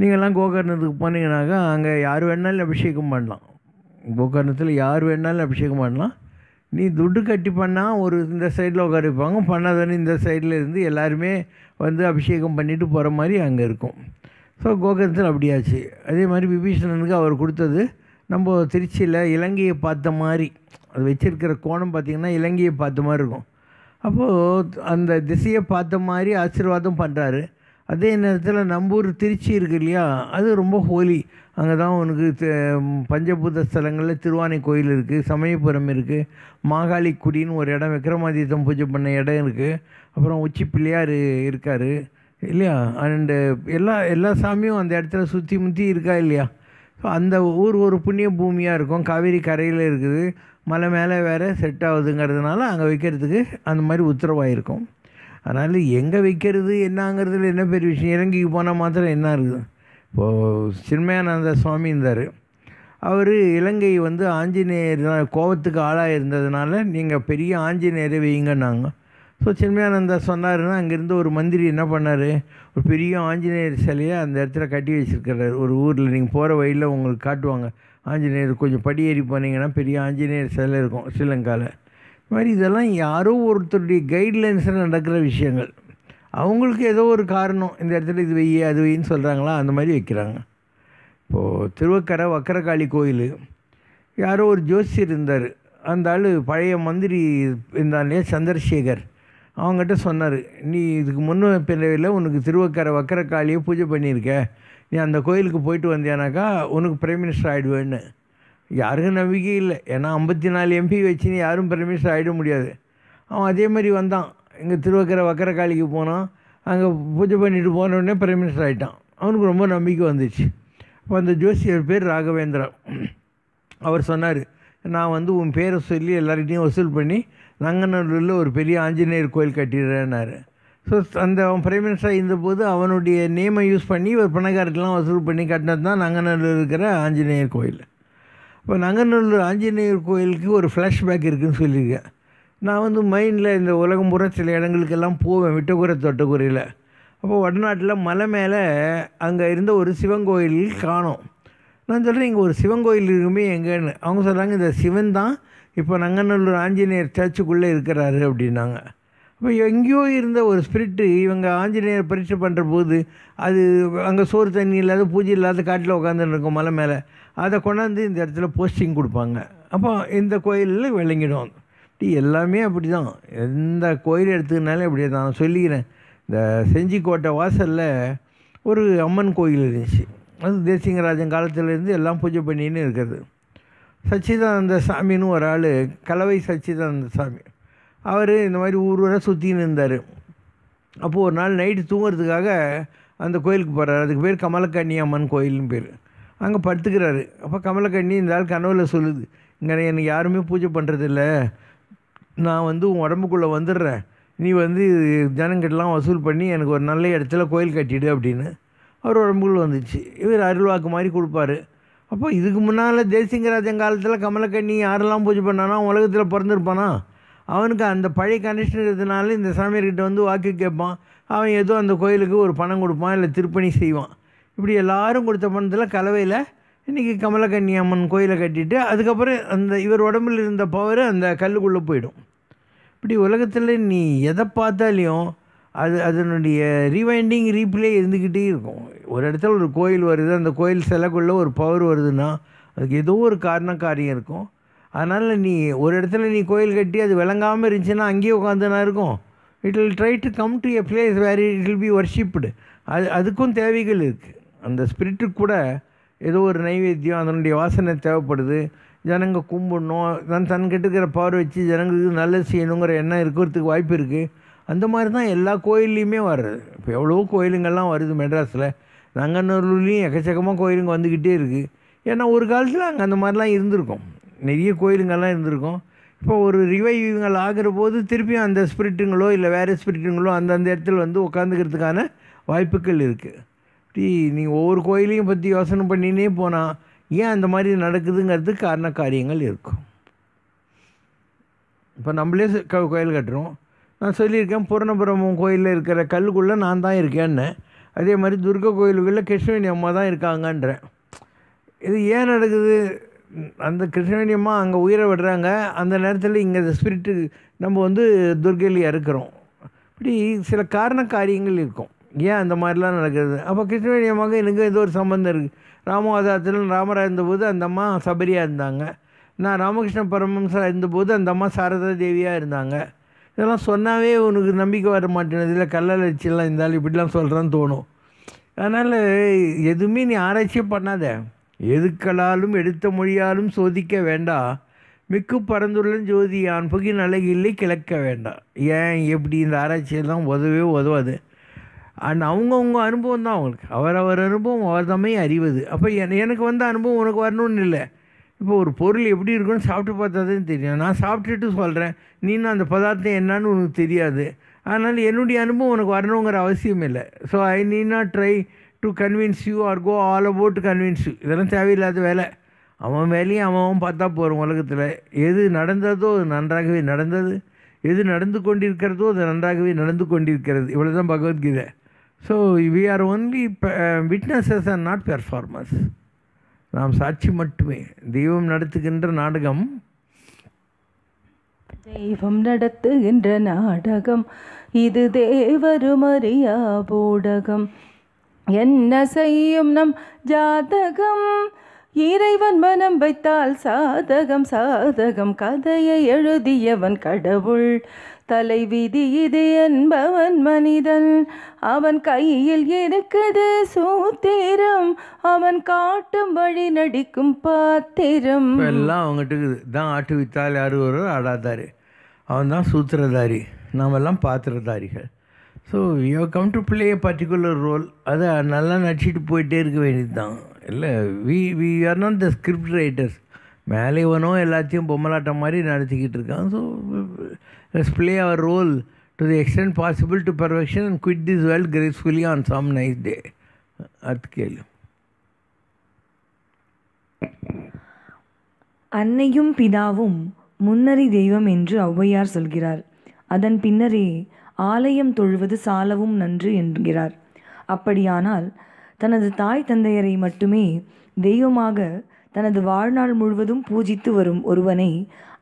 நீங்கள்லாம் கோகர்ணத்துக்கு போனீங்கன்னாக்கா அங்கே யார் வேணாலும் அபிஷேகம் பண்ணலாம் கோகர்ணத்தில் யார் வேணாலும் அபிஷேகம் பண்ணலாம் நீ துட்டு கட்டி பண்ணால் ஒரு இந்த சைடில் உட்கார வைப்பாங்க இந்த சைடில் இருந்து எல்லாருமே வந்து அபிஷேகம் பண்ணிவிட்டு போகிற மாதிரி அங்கே இருக்கும் ஸோ கோகர்ணத்தில் அப்படியாச்சு அதே மாதிரி விபீஷணனுக்கு அவர் கொடுத்தது நம்ம திருச்சியில் இலங்கையை பார்த்த மாதிரி அது வச்சிருக்கிற கோணம் பார்த்திங்கன்னா இலங்கையை பார்த்த மாதிரி இருக்கும் அப்போது அந்த திசையை பார்த்த மாதிரி ஆசீர்வாதம் பண்ணுறாரு அதே நேரத்தில் நம்பூர் திருச்சி இருக்கு இல்லையா அது ரொம்ப ஹோலி அங்கே தான் உனக்கு பஞ்சபூத ஸ்தலங்களில் திருவானை கோயில் இருக்குது சமயபுரம் இருக்குது மாகாளி குடின்னு ஒரு இடம் விக்ரமாதித்தம் பூஜை பண்ண இடம் இருக்குது அப்புறம் உச்சி பிள்ளையார் இருக்கார் இல்லையா அண்டு எல்லா எல்லா சாமியும் அந்த இடத்துல சுற்றி முற்றி இருக்கா இல்லையா ஸோ அந்த ஊர் ஒரு புண்ணிய பூமியாக இருக்கும் காவேரி கரையில் இருக்குது மலை மேலே வேறு செட் ஆகுதுங்கிறதுனால அங்கே வைக்கிறதுக்கு அந்த மாதிரி உத்தரவாயிருக்கும் அதனால் எங்கே வைக்கிறது என்னங்கிறதுல என்ன பெரிய விஷயம் இலங்கைக்கு போனால் மாத்திரம் என்ன இருக்குது இப்போது சின்மயானந்த சுவாமி இருந்தார் அவர் இலங்கை வந்து ஆஞ்சநேயர் கோபத்துக்கு ஆளாக இருந்ததுனால நீங்கள் பெரிய ஆஞ்சநேயரை வைங்கன்னாங்க ஸோ சின்மயானந்தா சொன்னார்னா அங்கேருந்து ஒரு மந்திரி என்ன பண்ணார் ஒரு பெரிய ஆஞ்சநேயர் சிலையை அந்த இடத்துல கட்டி வச்சுருக்கிறார் ஒரு ஊரில் நீங்கள் போகிற வழியில் உங்களுக்கு காட்டுவாங்க ஆஞ்சநேயர் கொஞ்சம் படியேறி போனீங்கன்னா பெரிய ஆஞ்சநேயர் சிலை இருக்கும் ஸ்ரீலங்காவில் இது மாதிரி இதெல்லாம் யாரோ ஒருத்தருடைய கைட்லைன்ஸில் நடக்கிற விஷயங்கள் அவங்களுக்கு ஏதோ ஒரு காரணம் இந்த இடத்துல இது வெய்ய அது வெய்யின்னு சொல்கிறாங்களா அந்த மாதிரி வைக்கிறாங்க இப்போது திருவக்கரை வக்கரகாளி கோயில் யாரோ ஒரு ஜோசியர் இருந்தார் அந்த ஆள் பழைய மந்திரி இருந்தாலே சந்திரசேகர் அவங்ககிட்ட சொன்னார் நீ இதுக்கு முன்ன பிறவியில் உனக்கு திருவக்கரை வக்கரக்காளியை பூஜை பண்ணியிருக்க நீ அந்த கோயிலுக்கு போயிட்டு வந்தியானாக்கா உனக்கு பிரைம் மினிஸ்டர் ஆகிடுவேன்னு யாருக்கும் நம்பிக்கை இல்லை ஏன்னா ஐம்பத்தி நாலு எம்பி வச்சுன்னு யாரும் பிரைம் மினிஸ்டர் ஆகிட முடியாது அவன் அதே மாதிரி வந்தான் இங்கே திருவக்கரை வக்கரக்காளிக்கு போனான் அங்கே பூஜை பண்ணிட்டு போனோடனே பிரைம் மினிஸ்டர் ஆகிட்டான் அவனுக்கு ரொம்ப நம்பிக்கை வந்துச்சு அப்போ அந்த ஜோசியர் பேர் ராகவேந்திரா அவர் சொன்னார் நான் வந்து உன் பேரை சொல்லி எல்லார்கிட்டையும் வசூல் பண்ணி நங்கநல்லூரில் ஒரு பெரிய ஆஞ்சநேயர் கோயில் கட்டிடுறேன்னாரு ஸோ அந்த அவன் பிரைம் மினிஸ்டராக இருந்தபோது அவனுடைய நேமை யூஸ் பண்ணி ஒரு பணக்காரர்கள்லாம் வசூல் பண்ணி கட்டினது தான் நங்கநல்லூர் இருக்கிற ஆஞ்சநேயர் கோயில் இப்போ நங்கநல்லூர் ஆஞ்சநேயர் கோயிலுக்கு ஒரு ஃப்ளாஷ்பேக் இருக்குதுன்னு சொல்லியிருக்கேன் நான் வந்து மைண்டில் இந்த உலகம் பூரா சில இடங்களுக்கெல்லாம் போவேன் விட்டகுறை தொட்டகுறையில் அப்போ வடநாட்டில் மலை மேலே அங்கே இருந்த ஒரு சிவன் கோயில் காணும் நான் சொல்கிறேன் இங்கே ஒரு சிவன் கோயில் இருக்குமே எங்கேன்னு அவங்க சொல்கிறாங்க இந்த சிவன் தான் இப்போ நங்கநல்லூர் ஆஞ்சநேயர் சர்ச்சுக்குள்ளே இருக்கிறாரு அப்படின்னாங்க இப்போ எங்கேயோ இருந்த ஒரு ஸ்பிரிட்டு இவங்க ஆஞ்சநேயர் பரீட்சை பண்ணுற போது அது அங்கே சோறு தண்ணி இல்லாத பூஜை இல்லாத காட்டில் உட்காந்துட்டு இருக்கும் மலை மேலே அதை கொண்டாந்து இந்த இடத்துல போஸ்டிங் கொடுப்பாங்க அப்போ இந்த கோயிலில் விளங்கிடும் எல்லாமே அப்படி தான் எந்த கோயில் எடுத்துக்கினாலே அப்படி தான் நான் சொல்லிக்கிறேன் இந்த செஞ்சிக்கோட்டை வாசலில் ஒரு அம்மன் கோயில் இருந்துச்சு அது தேசிங்கராஜன் காலத்துலேருந்து எல்லாம் பூஜை பண்ணின்னு இருக்கிறது சச்சிதானந்த சாமின்னு ஒரு ஆள் கலவை சச்சிதானந்த சாமி அவர் இந்த மாதிரி ஊர் ஊராக சுற்றின்னு இருந்தார் அப்போது ஒரு நாள் நைட்டு தூங்குறதுக்காக அந்த கோயிலுக்கு போகிறார் அதுக்கு பேர் கமலக்கண்ணி அம்மன் கோயில்னு பேர் அங்கே படுத்துக்கிறாரு அப்போ கமலக்கண்ணி இந்த ஆள் கனவில் சொல்லுது இங்கே எனக்கு யாருமே பூஜை பண்ணுறதில்ல நான் வந்து உன் உடம்புக்குள்ளே வந்துடுறேன் நீ வந்து ஜனங்கிட்டலாம் வசூல் பண்ணி எனக்கு ஒரு நல்ல இடத்துல கோயில் கட்டிடு அப்படின்னு அவர் உடம்புக்குள்ளே வந்துச்சு இவர் அருள்வாக்கு மாதிரி கொடுப்பாரு அப்போ இதுக்கு முன்னால் தேசிங்கராஜன் காலத்தில் கமலக்கண்ணி யாரெல்லாம் பூஜை பண்ணானா உலகத்தில் பிறந்திருப்பானா அவனுக்கு அந்த பழைய கனெக்ஷன் இருந்ததுனால இந்த சாமியார்கிட்ட வந்து வாக்கு கேட்பான் அவன் ஏதோ அந்த கோயிலுக்கு ஒரு பணம் கொடுப்பான் இல்லை திருப்பணி செய்வான் இப்படி எல்லாரும் கொடுத்த பணத்தில் கலவையில் இன்றைக்கி கமலக்கன்னி அம்மன் கோயிலை கட்டிட்டு அதுக்கப்புறம் அந்த இவர் உடம்புல இருந்த பவர் அந்த கல்லுக்குள்ளே போயிடும் இப்படி உலகத்தில் நீ எதை பார்த்தாலையும் அது அதனுடைய ரீவைண்டிங் ரீப்ளே இருந்துக்கிட்டே இருக்கும் ஒரு இடத்துல ஒரு கோயில் வருது அந்த கோயில் சிலைக்குள்ளே ஒரு பவர் வருதுன்னா அதுக்கு ஏதோ ஒரு காரண காரியம் இருக்கும் அதனால் நீ ஒரு இடத்துல நீ கோயில் கட்டி அது விளங்காமல் இருந்துச்சுன்னா அங்கேயே உட்காந்துனா இருக்கும் it will try to come to a place where it will be worshipped அது அதுக்கும் தேவைகள் இருக்குது அந்த ஸ்பிரிட்டுக்கு கூட ஏதோ ஒரு நைவேத்தியம் அதனுடைய வாசனை தேவைப்படுது ஜனங்க கும்பிடணும் தன் தன்கிட்ட இருக்கிற பவர் வச்சு ஜனங்களுக்கு நல்லது செய்யணுங்கிற எண்ணம் இருக்கிறதுக்கு வாய்ப்பு இருக்குது அந்த மாதிரி தான் எல்லா கோயில்லையுமே வர்றது இப்போ எவ்வளோ கோயிலுங்கள்லாம் வருது மெட்ராஸில் நங்கநல்லூர்லேயும் எக்கச்சக்கமாக கோயிலுங்க வந்துக்கிட்டே இருக்குது ஏன்னா ஒரு காலத்தில் அங்கே அந்த மாதிரிலாம் இருந்திருக்கும் நிறைய கோயிலுங்கள்லாம் இருந்திருக்கும் இப்போ ஒரு ரிவைவுங்கள் ஆகிற போது திருப்பியும் அந்த ஸ்பிரிட்டுங்களோ இல்லை வேறு ஸ்பிரிட்டுங்களோ அந்தந்த இடத்துல வந்து உட்காந்துக்கிறதுக்கான வாய்ப்புகள் இருக்குது இப்படி நீங்கள் ஒவ்வொரு கோயிலையும் பற்றி யோசனை பண்ணினே போனால் ஏன் அந்த மாதிரி நடக்குதுங்கிறது காரண காரியங்கள் இருக்கும் இப்போ நம்மளே கோயில் கட்டுறோம் நான் சொல்லியிருக்கேன் பூர்ணபுரமம் கோயிலில் இருக்கிற கல்லுக்குள்ளே நான் தான் இருக்கேன்னு அதே மாதிரி துர்கா கோயிலுக்குள்ளே கிருஷ்ணவேணி அம்மா தான் இருக்காங்கன்றேன் இது ஏன் நடக்குது அந்த அம்மா அங்கே உயிரை விடுறாங்க அந்த நேரத்தில் இங்கே இந்த ஸ்பிரிட்டு நம்ம வந்து துர்கையில் இருக்கிறோம் இப்படி சில காரண காரியங்கள் இருக்கும் ஏன் அந்த மாதிரிலாம் நடக்கிறது அப்போ அம்மாவுக்கு எனக்கு ஏதோ ஒரு சம்மந்தம் இருக்குது ராமவாதாரத்தில் ராமராக இருந்தபோது அந்த அம்மா சபரியாக இருந்தாங்க நான் ராமகிருஷ்ண பரமம்சா இருந்தபோது அந்த அம்மா சாரதா தேவியாக இருந்தாங்க இதெல்லாம் சொன்னாவே உனக்கு நம்பிக்கை வர மாட்டேனது இல்லை கல்லால் வச்சுலாம் இருந்தாலும் இப்படிலாம் சொல்கிறான்னு தோணும் அதனால் எதுவுமே நீ ஆராய்ச்சியே பண்ணாத எதுக்களாலும் எடுத்த மொழியாலும் சோதிக்க வேண்டா மிக்கு பறந்துள்ள ஜோதி யான் புகின் அழகில்லை கிளக்க வேண்டாம் ஏன் எப்படி இந்த ஆராய்ச்சியெல்லாம் உதவே உதவாது அண்ட் அவங்கவுங்க அனுபவம் தான் அவங்களுக்கு அவரவர் அனுபவம் அவர் தம்மை அறிவது அப்போ எனக்கு வந்த அனுபவம் உனக்கு வரணும்னு இல்லை இப்போ ஒரு பொருள் எப்படி இருக்குன்னு சாப்பிட்டு பார்த்தா தான் தெரியும் நான் சாப்பிட்டுட்டு சொல்கிறேன் நீ அந்த பதார்த்தம் என்னான்னு உனக்கு தெரியாது அதனால் என்னுடைய அனுபவம் உனக்கு வரணுங்கிற அவசியம் இல்லை so I need not try to convince you or go all about to convince you இதெல்லாம் தேவையில்லாத வேலை அவன் வேலையும் அவன் பார்த்தா போகிறோம் உலகத்தில் எது நடந்ததோ அது நன்றாகவே நடந்தது எது நடந்து கொண்டிருக்கிறதோ அது நன்றாகவே நடந்து கொண்டிருக்கிறது இவ்வளோ தான் Bhagavad Gita so we are only witnesses or not performers நாம் சாட்சி மட்டுமே தெய்வம் நடத்துகின்ற நாடகம் தெய்வம் நடத்துகின்ற நாடகம் இது தேவரும் அறியா போடகம் என்ன செய்யும் நம் ஜாதகம் இறைவன் மனம் வைத்தால் சாதகம் சாதகம் கதையை எழுதியவன் கடவுள் விதி இது என்பவன் மனிதன் அவன் கையில் இருக்குது சூத்திரம் அவன் காட்டும் வழி நடிக்கும் பாத்திரம் எல்லாம் அவங்ககிட்ட தான் ஆட்டு வித்தால் யார் ஒரு ஆடாதாரு அவன் தான் சூத்திரதாரி நாமெல்லாம் பாத்திரதாரிகள் so you come to play a particular role அதை நல்லா நடிச்சுட்டு போயிட்டே இருக்க வேண்டியது தான் இல்லை we we are not the script writers மேலே இவனோ எல்லாத்தையும் பொம்மலாட்டம் மாதிரி நடத்திக்கிட்டு இருக்கான் so let's play our role to the extent possible to perfection and quit this world gracefully on some nice day அது கேள்வி அன்னையும் பிதாவும் முன்னறி தெய்வம் என்று ஔவையார் சொல்கிறார் அதன் பின்னரே ஆலயம் தொழுவது சாலவும் நன்று என்கிறார் அப்படியானால் தனது தாய் தந்தையரை மட்டுமே தெய்வமாக தனது வாழ்நாள் முழுவதும் பூஜித்து வரும் ஒருவனை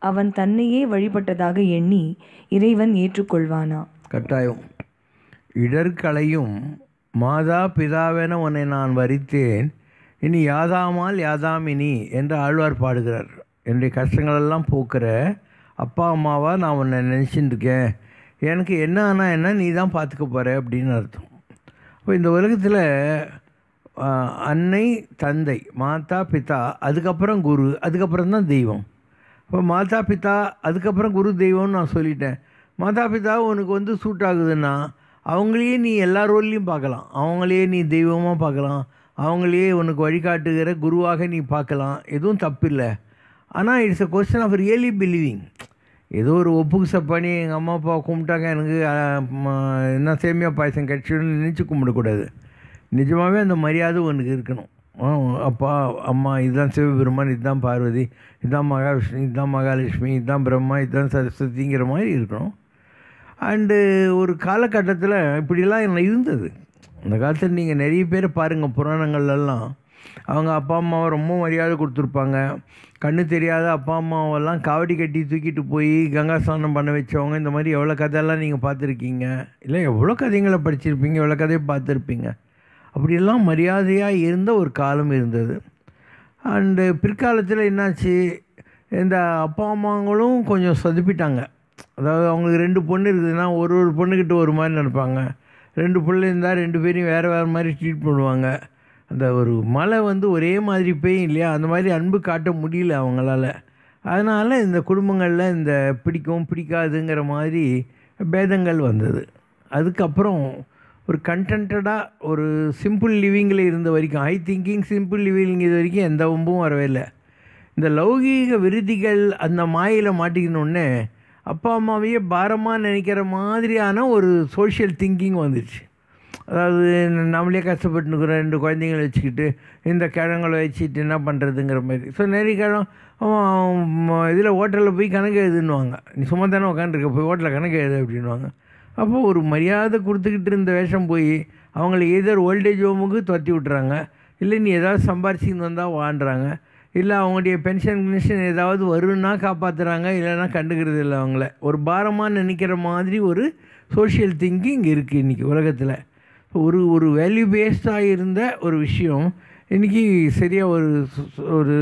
அவன் தன்னையே வழிபட்டதாக எண்ணி இறைவன் ஏற்றுக்கொள்வானா கட்டாயம் இடர்களையும் மாதா பிதாவென உன்னை நான் வரித்தேன் இனி யாதாமால் யாதாமினி என்று ஆழ்வார் பாடுகிறார் என்னுடைய கஷ்டங்களெல்லாம் போக்குற அப்பா அம்மாவா நான் உன்னை நினச்சிட்டு இருக்கேன் எனக்கு என்ன ஆனால் என்ன நீ தான் பார்த்துக்க போகிற அப்படின்னு அர்த்தம் இப்போ இந்த உலகத்தில் அன்னை தந்தை மாதா பிதா அதுக்கப்புறம் குரு அதுக்கப்புறம் தான் தெய்வம் இப்போ மாதா பிதா அதுக்கப்புறம் குரு தெய்வம்னு நான் சொல்லிட்டேன் மாதா பிதா உனக்கு வந்து சூட் ஆகுதுன்னா அவங்களையே நீ எல்லா ரோல்லையும் பார்க்கலாம் அவங்களையே நீ தெய்வமாக பார்க்கலாம் அவங்களையே உனக்கு வழிகாட்டுகிற குருவாக நீ பார்க்கலாம் எதுவும் தப்பில்லை ஆனால் it's a question of really believing ஏதோ ஒரு ஒப்புக்கு பண்ணி எங்கள் அம்மா அப்பா கும்பிட்டாங்க எனக்கு என்ன சேமியா பாயசம் கிடச்சிடும்னு நினச்சி கும்பிடக்கூடாது நிஜமாகவே அந்த மரியாதை உனக்கு இருக்கணும் அப்பா அம்மா இதுதான் சிவபெருமான் இதுதான் பார்வதி இதுதான் மகாவிஷ்ணு இதுதான் மகாலட்சுமி இதுதான் பிரம்மா இதுதான் சரஸ்வதிங்கிற மாதிரி இருக்கணும் அண்டு ஒரு காலகட்டத்தில் இப்படிலாம் என்ன இருந்தது அந்த காலத்தில் நீங்கள் நிறைய பேர் பாருங்கள் புராணங்கள்லாம் அவங்க அப்பா அம்மாவை ரொம்ப மரியாதை கொடுத்துருப்பாங்க கண்ணு தெரியாத அப்பா அம்மாவெல்லாம் காவடி கட்டி தூக்கிட்டு போய் கங்கா ஸ்நானம் பண்ண வச்சவங்க இந்த மாதிரி எவ்வளோ கதையெல்லாம் நீங்கள் பார்த்துருக்கீங்க இல்லை எவ்வளோ கதைங்களை படிச்சிருப்பீங்க எவ்வளோ கதையை பார்த்துருப்பீங்க அப்படியெல்லாம் மரியாதையாக இருந்த ஒரு காலம் இருந்தது அண்டு பிற்காலத்தில் என்னாச்சு இந்த அப்பா அம்மாங்களும் கொஞ்சம் சதுப்பிட்டாங்க அதாவது அவங்களுக்கு ரெண்டு பொண்ணு இருக்குதுன்னா ஒரு ஒரு பொண்ணுக்கிட்ட ஒரு மாதிரி நடப்பாங்க ரெண்டு பிள்ளை இருந்தால் ரெண்டு பேரையும் வேறு வேறு மாதிரி ட்ரீட் பண்ணுவாங்க அந்த ஒரு மழை வந்து ஒரே மாதிரி பெய்யும் இல்லையா அந்த மாதிரி அன்பு காட்ட முடியல அவங்களால அதனால் இந்த குடும்பங்களில் இந்த பிடிக்கும் பிடிக்காதுங்கிற மாதிரி பேதங்கள் வந்தது அதுக்கப்புறம் ஒரு கண்டென்டாக ஒரு சிம்பிள் லிவிங்கில் இருந்த வரைக்கும் ஹை திங்கிங் சிம்பிள் லிவிங் இது வரைக்கும் எந்த ஒம்பும் வரவே இல்லை இந்த லௌகீக விருதிகள் அந்த மாயில் மாட்டிக்கணுன்னே அப்பா அம்மாவையே பாரமாக நினைக்கிற மாதிரியான ஒரு சோஷியல் திங்கிங் வந்துடுச்சு அதாவது நம்மளே கஷ்டப்பட்டுருக்குறோம் ரெண்டு குழந்தைங்கள வச்சுக்கிட்டு இந்த கிழங்களை வச்சுட்டு என்ன பண்ணுறதுங்கிற மாதிரி ஸோ நிறைய கிழம் இதில் ஹோட்டலில் போய் கணக்கு எழுதுன்னுவாங்க நீ சும்மா தானே உட்காந்துருக்க போய் ஹோட்டலில் கணக்கு எழுது அப்படின்வாங்க அப்போது ஒரு மரியாதை கொடுத்துக்கிட்டு இருந்த வேஷம் போய் அவங்கள எதர் ஓல்டேஜ் ஹோமுக்கு துரத்தி விட்றாங்க இல்லை நீ ஏதாவது சம்பாரிச்சின்னு வந்தால் வாழ்றாங்க இல்லை அவங்களுடைய பென்ஷன் கமிஷன் ஏதாவது வரும்னா காப்பாற்றுறாங்க இல்லைன்னா கண்டுக்கிறது இல்லை அவங்கள ஒரு பாரமாக நினைக்கிற மாதிரி ஒரு சோஷியல் திங்கிங் இருக்குது இன்றைக்கி உலகத்தில் ஒரு ஒரு வேல்யூ பேஸ்டாக இருந்த ஒரு விஷயம் இன்றைக்கி சரியாக ஒரு ஒரு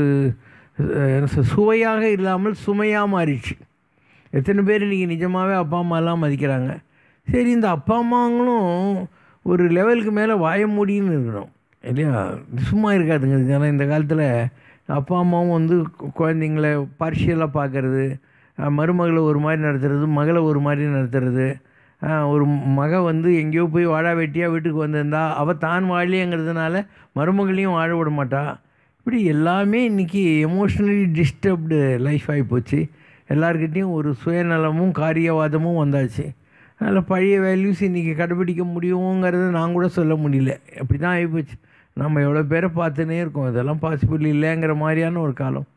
சுவையாக இல்லாமல் சுமையாக மாறிடுச்சு எத்தனை பேர் இன்றைக்கி நிஜமாகவே அப்பா அம்மாலாம் மதிக்கிறாங்க சரி இந்த அப்பா அம்மாங்களும் ஒரு லெவலுக்கு மேலே வாய முடின்னு இருக்கணும் இல்லையா சும்மா இருக்காதுங்க ஏன்னா இந்த காலத்தில் அப்பா அம்மாவும் வந்து குழந்தைங்கள பார்ஷியலாக பார்க்குறது மருமகளை ஒரு மாதிரி நடத்துறது மகளை ஒரு மாதிரி நடத்துறது ஒரு மக வந்து எங்கேயோ போய் வாழா வெட்டியாக வீட்டுக்கு வந்திருந்தா அவள் தான் வாழலையங்கிறதுனால மருமகளையும் வாழ விட இப்படி எல்லாமே இன்றைக்கி எமோஷ்னலி டிஸ்டர்ப்டு லைஃப் ஆகி போச்சு எல்லாருக்கிட்டேயும் ஒரு சுயநலமும் காரியவாதமும் வந்தாச்சு அதனால் பழைய வேல்யூஸ் இன்றைக்கி கடைபிடிக்க முடியுங்கிறத நான் கூட சொல்ல முடியல அப்படி தான் ஆகிப்போச்சு நம்ம எவ்வளோ பேரை பார்த்துனே இருக்கோம் இதெல்லாம் பாசிபிள் இல்லைங்கிற மாதிரியான ஒரு காலம்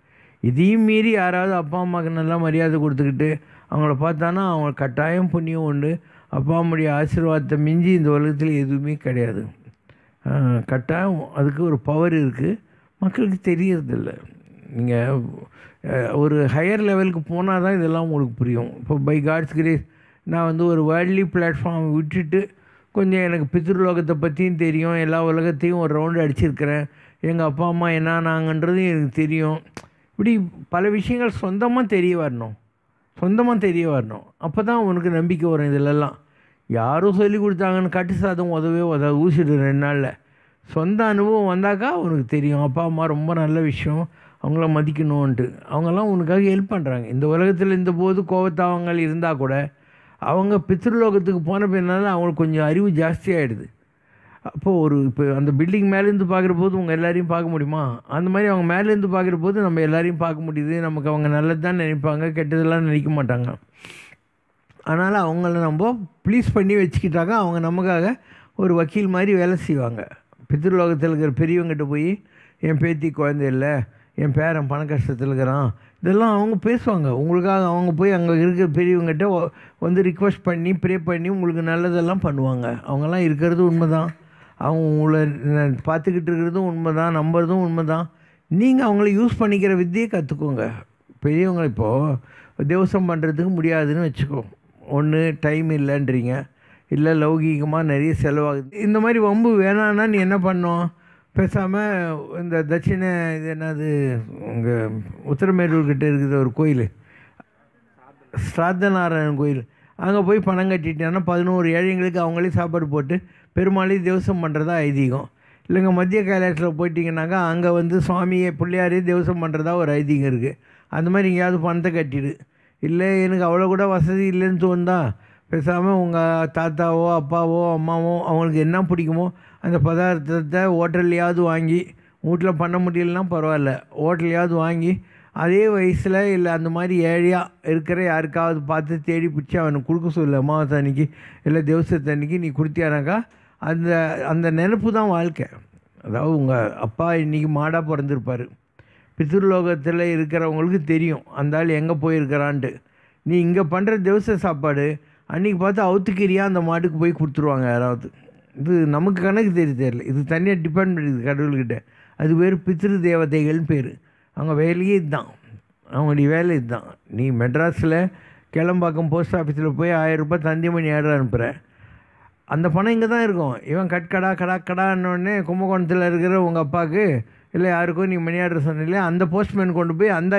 இதையும் மீறி யாராவது அப்பா அம்மாவுக்கு நல்லா மரியாதை கொடுத்துக்கிட்டு அவங்கள பார்த்தானா அவங்க கட்டாயம் புண்ணியம் உண்டு அப்பாவுடைய ஆசீர்வாதத்தை மிஞ்சி இந்த உலகத்தில் எதுவுமே கிடையாது கரெக்டாக அதுக்கு ஒரு பவர் இருக்குது மக்களுக்கு தெரியறதில்ல நீங்கள் ஒரு ஹையர் லெவலுக்கு போனால் தான் இதெல்லாம் உங்களுக்கு புரியும் இப்போ பை காட்ஸ் கிரேஸ் நான் வந்து ஒரு வேர்ல்ட்லி பிளாட்ஃபார்ம் விட்டுட்டு கொஞ்சம் எனக்கு பித்ருலோகத்தை பற்றியும் தெரியும் எல்லா உலகத்தையும் ஒரு ரவுண்டு அடிச்சிருக்கிறேன் எங்கள் அப்பா அம்மா என்ன நாங்கன்றதும் எனக்கு தெரியும் இப்படி பல விஷயங்கள் சொந்தமாக தெரிய வரணும் சொந்தமாக தெரிய வரணும் அப்போ தான் உனக்கு நம்பிக்கை வரும் இதிலெல்லாம் யாரும் சொல்லி கொடுத்தாங்கன்னு கட்டு சாதம் உதவே உத ஊசிடு ரெண்டு நாளில் சொந்த அனுபவம் வந்தாக்கா உனக்கு தெரியும் அப்பா அம்மா ரொம்ப நல்ல விஷயம் அவங்கள மதிக்கணும்ன்ட்டு அவங்கெல்லாம் உனக்காக ஹெல்ப் பண்ணுறாங்க இந்த உலகத்தில் இந்த போது கோபத்தாவங்கள் இருந்தால் கூட அவங்க பித்ருலோகத்துக்கு போன பின்னால் அவங்களுக்கு கொஞ்சம் அறிவு ஜாஸ்தியாகிடுது அப்போது ஒரு இப்போ அந்த பில்டிங் மேலேருந்து பார்க்குற போது உங்கள் எல்லாரையும் பார்க்க முடியுமா அந்த மாதிரி அவங்க மேலேருந்து பார்க்குற போது நம்ம எல்லாரையும் பார்க்க முடியுது நமக்கு அவங்க நல்லது தான் நினைப்பாங்க கெட்டதெல்லாம் நினைக்க மாட்டாங்க அதனால் அவங்கள நம்ம ப்ளீஸ் பண்ணி வச்சுக்கிட்டாக்க அவங்க நமக்காக ஒரு வக்கீல் மாதிரி வேலை செய்வாங்க பித்ருலோகத்தில் இருக்கிற பெரியவங்ககிட்ட போய் என் பேத்தி குழந்தை இல்லை என் பேரன் பண கஷ்டத்தில் இருக்கிறான் இதெல்லாம் அவங்க பேசுவாங்க உங்களுக்காக அவங்க போய் அங்கே இருக்கிற பெரியவங்கிட்ட வந்து ரிக்வஸ்ட் பண்ணி ப்ரே பண்ணி உங்களுக்கு நல்லதெல்லாம் பண்ணுவாங்க அவங்கெல்லாம் இருக்கிறது உண்மைதான் உங்களை பார்த்துக்கிட்டு இருக்கிறதும் உண்மை தான் நம்புறதும் உண்மை தான் நீங்கள் அவங்கள யூஸ் பண்ணிக்கிற வித்தியை கற்றுக்கோங்க பெரியவங்க இப்போது தேவசம் பண்ணுறதுக்கு முடியாதுன்னு வச்சுக்கோ ஒன்று டைம் இல்லைன்றீங்க இல்லை லௌகீகமாக நிறைய செலவாகுது இந்த மாதிரி வம்பு வேணான்னா நீ என்ன பண்ணோம் பேசாமல் இந்த தட்சிண இது என்னது உங்கள் உத்தரமேரூர்கிட்ட இருக்கிற ஒரு கோயில் ஸ்ராத்தநாராயணன் கோயில் அங்கே போய் பணம் கட்டிட்டேன்னா பதினோரு ஏழைங்களுக்கு அவங்களே சாப்பாடு போட்டு பெருமாளை தேவசம் பண்ணுறதா ஐதீகம் இல்லைங்க மத்திய கைலாசத்தில் போயிட்டிங்கனாக்கா அங்கே வந்து சுவாமியை பிள்ளையாரே தேவசம் பண்ணுறதா ஒரு ஐதீகம் இருக்குது அந்த மாதிரி எங்கேயாவது பணத்தை கட்டிடு இல்லை எனக்கு அவ்வளோ கூட வசதி இல்லைன்னு தோணுந்தா பேசாமல் உங்கள் தாத்தாவோ அப்பாவோ அம்மாவோ அவங்களுக்கு என்ன பிடிக்குமோ அந்த பதார்த்தத்தை ஹோட்டல்லையாவது வாங்கி வீட்டில் பண்ண முடியலன்னா பரவாயில்ல ஹோட்டல்லையாவது வாங்கி அதே வயசில் இல்லை அந்த மாதிரி ஏழையாக இருக்கிற யாருக்காவது பார்த்து தேடி பிடிச்சி அவனுக்கு கொடுக்க சொல்லு அமாவாசை அன்னைக்கு இல்லை தேவசத்தை அன்னைக்கு நீ கொடுத்தியானாக்கா அந்த அந்த நினப்பு தான் வாழ்க்கை அதாவது உங்கள் அப்பா இன்றைக்கி மாடாக பிறந்திருப்பார் பித்ருலோகத்தில் இருக்கிறவங்களுக்கு தெரியும் அந்த ஆள் எங்கே போயிருக்கிறான்ட்டு நீ இங்கே பண்ணுற திவச சாப்பாடு அன்றைக்கி பார்த்து அவுத்துக்கிறியா அந்த மாட்டுக்கு போய் கொடுத்துருவாங்க யாராவது இது நமக்கு கணக்கு தெரிய தெரியல இது தனியாக டிபெண்ட் பண்ணுது கடவுள்கிட்ட அது பேர் பித்ரு தேவதைகள்னு பேர் அவங்க வேலையே இதுதான் அவங்களுடைய வேலை இதுதான் நீ மெட்ராஸில் கிளம்பாக்கம் போஸ்ட் ஆஃபீஸில் போய் ஆயிரம் ரூபாய் மணி ஆர்டர் அனுப்புகிற அந்த பணம் இங்கே தான் இருக்கும் இவன் கட்கடா கடா கடான்னொடனே கும்பகோணத்தில் இருக்கிற உங்கள் அப்பாவுக்கு இல்லை யாருக்கும் நீ மணி ஆர்டர் சொன்னில்ல அந்த போஸ்ட்மேன் கொண்டு போய் அந்த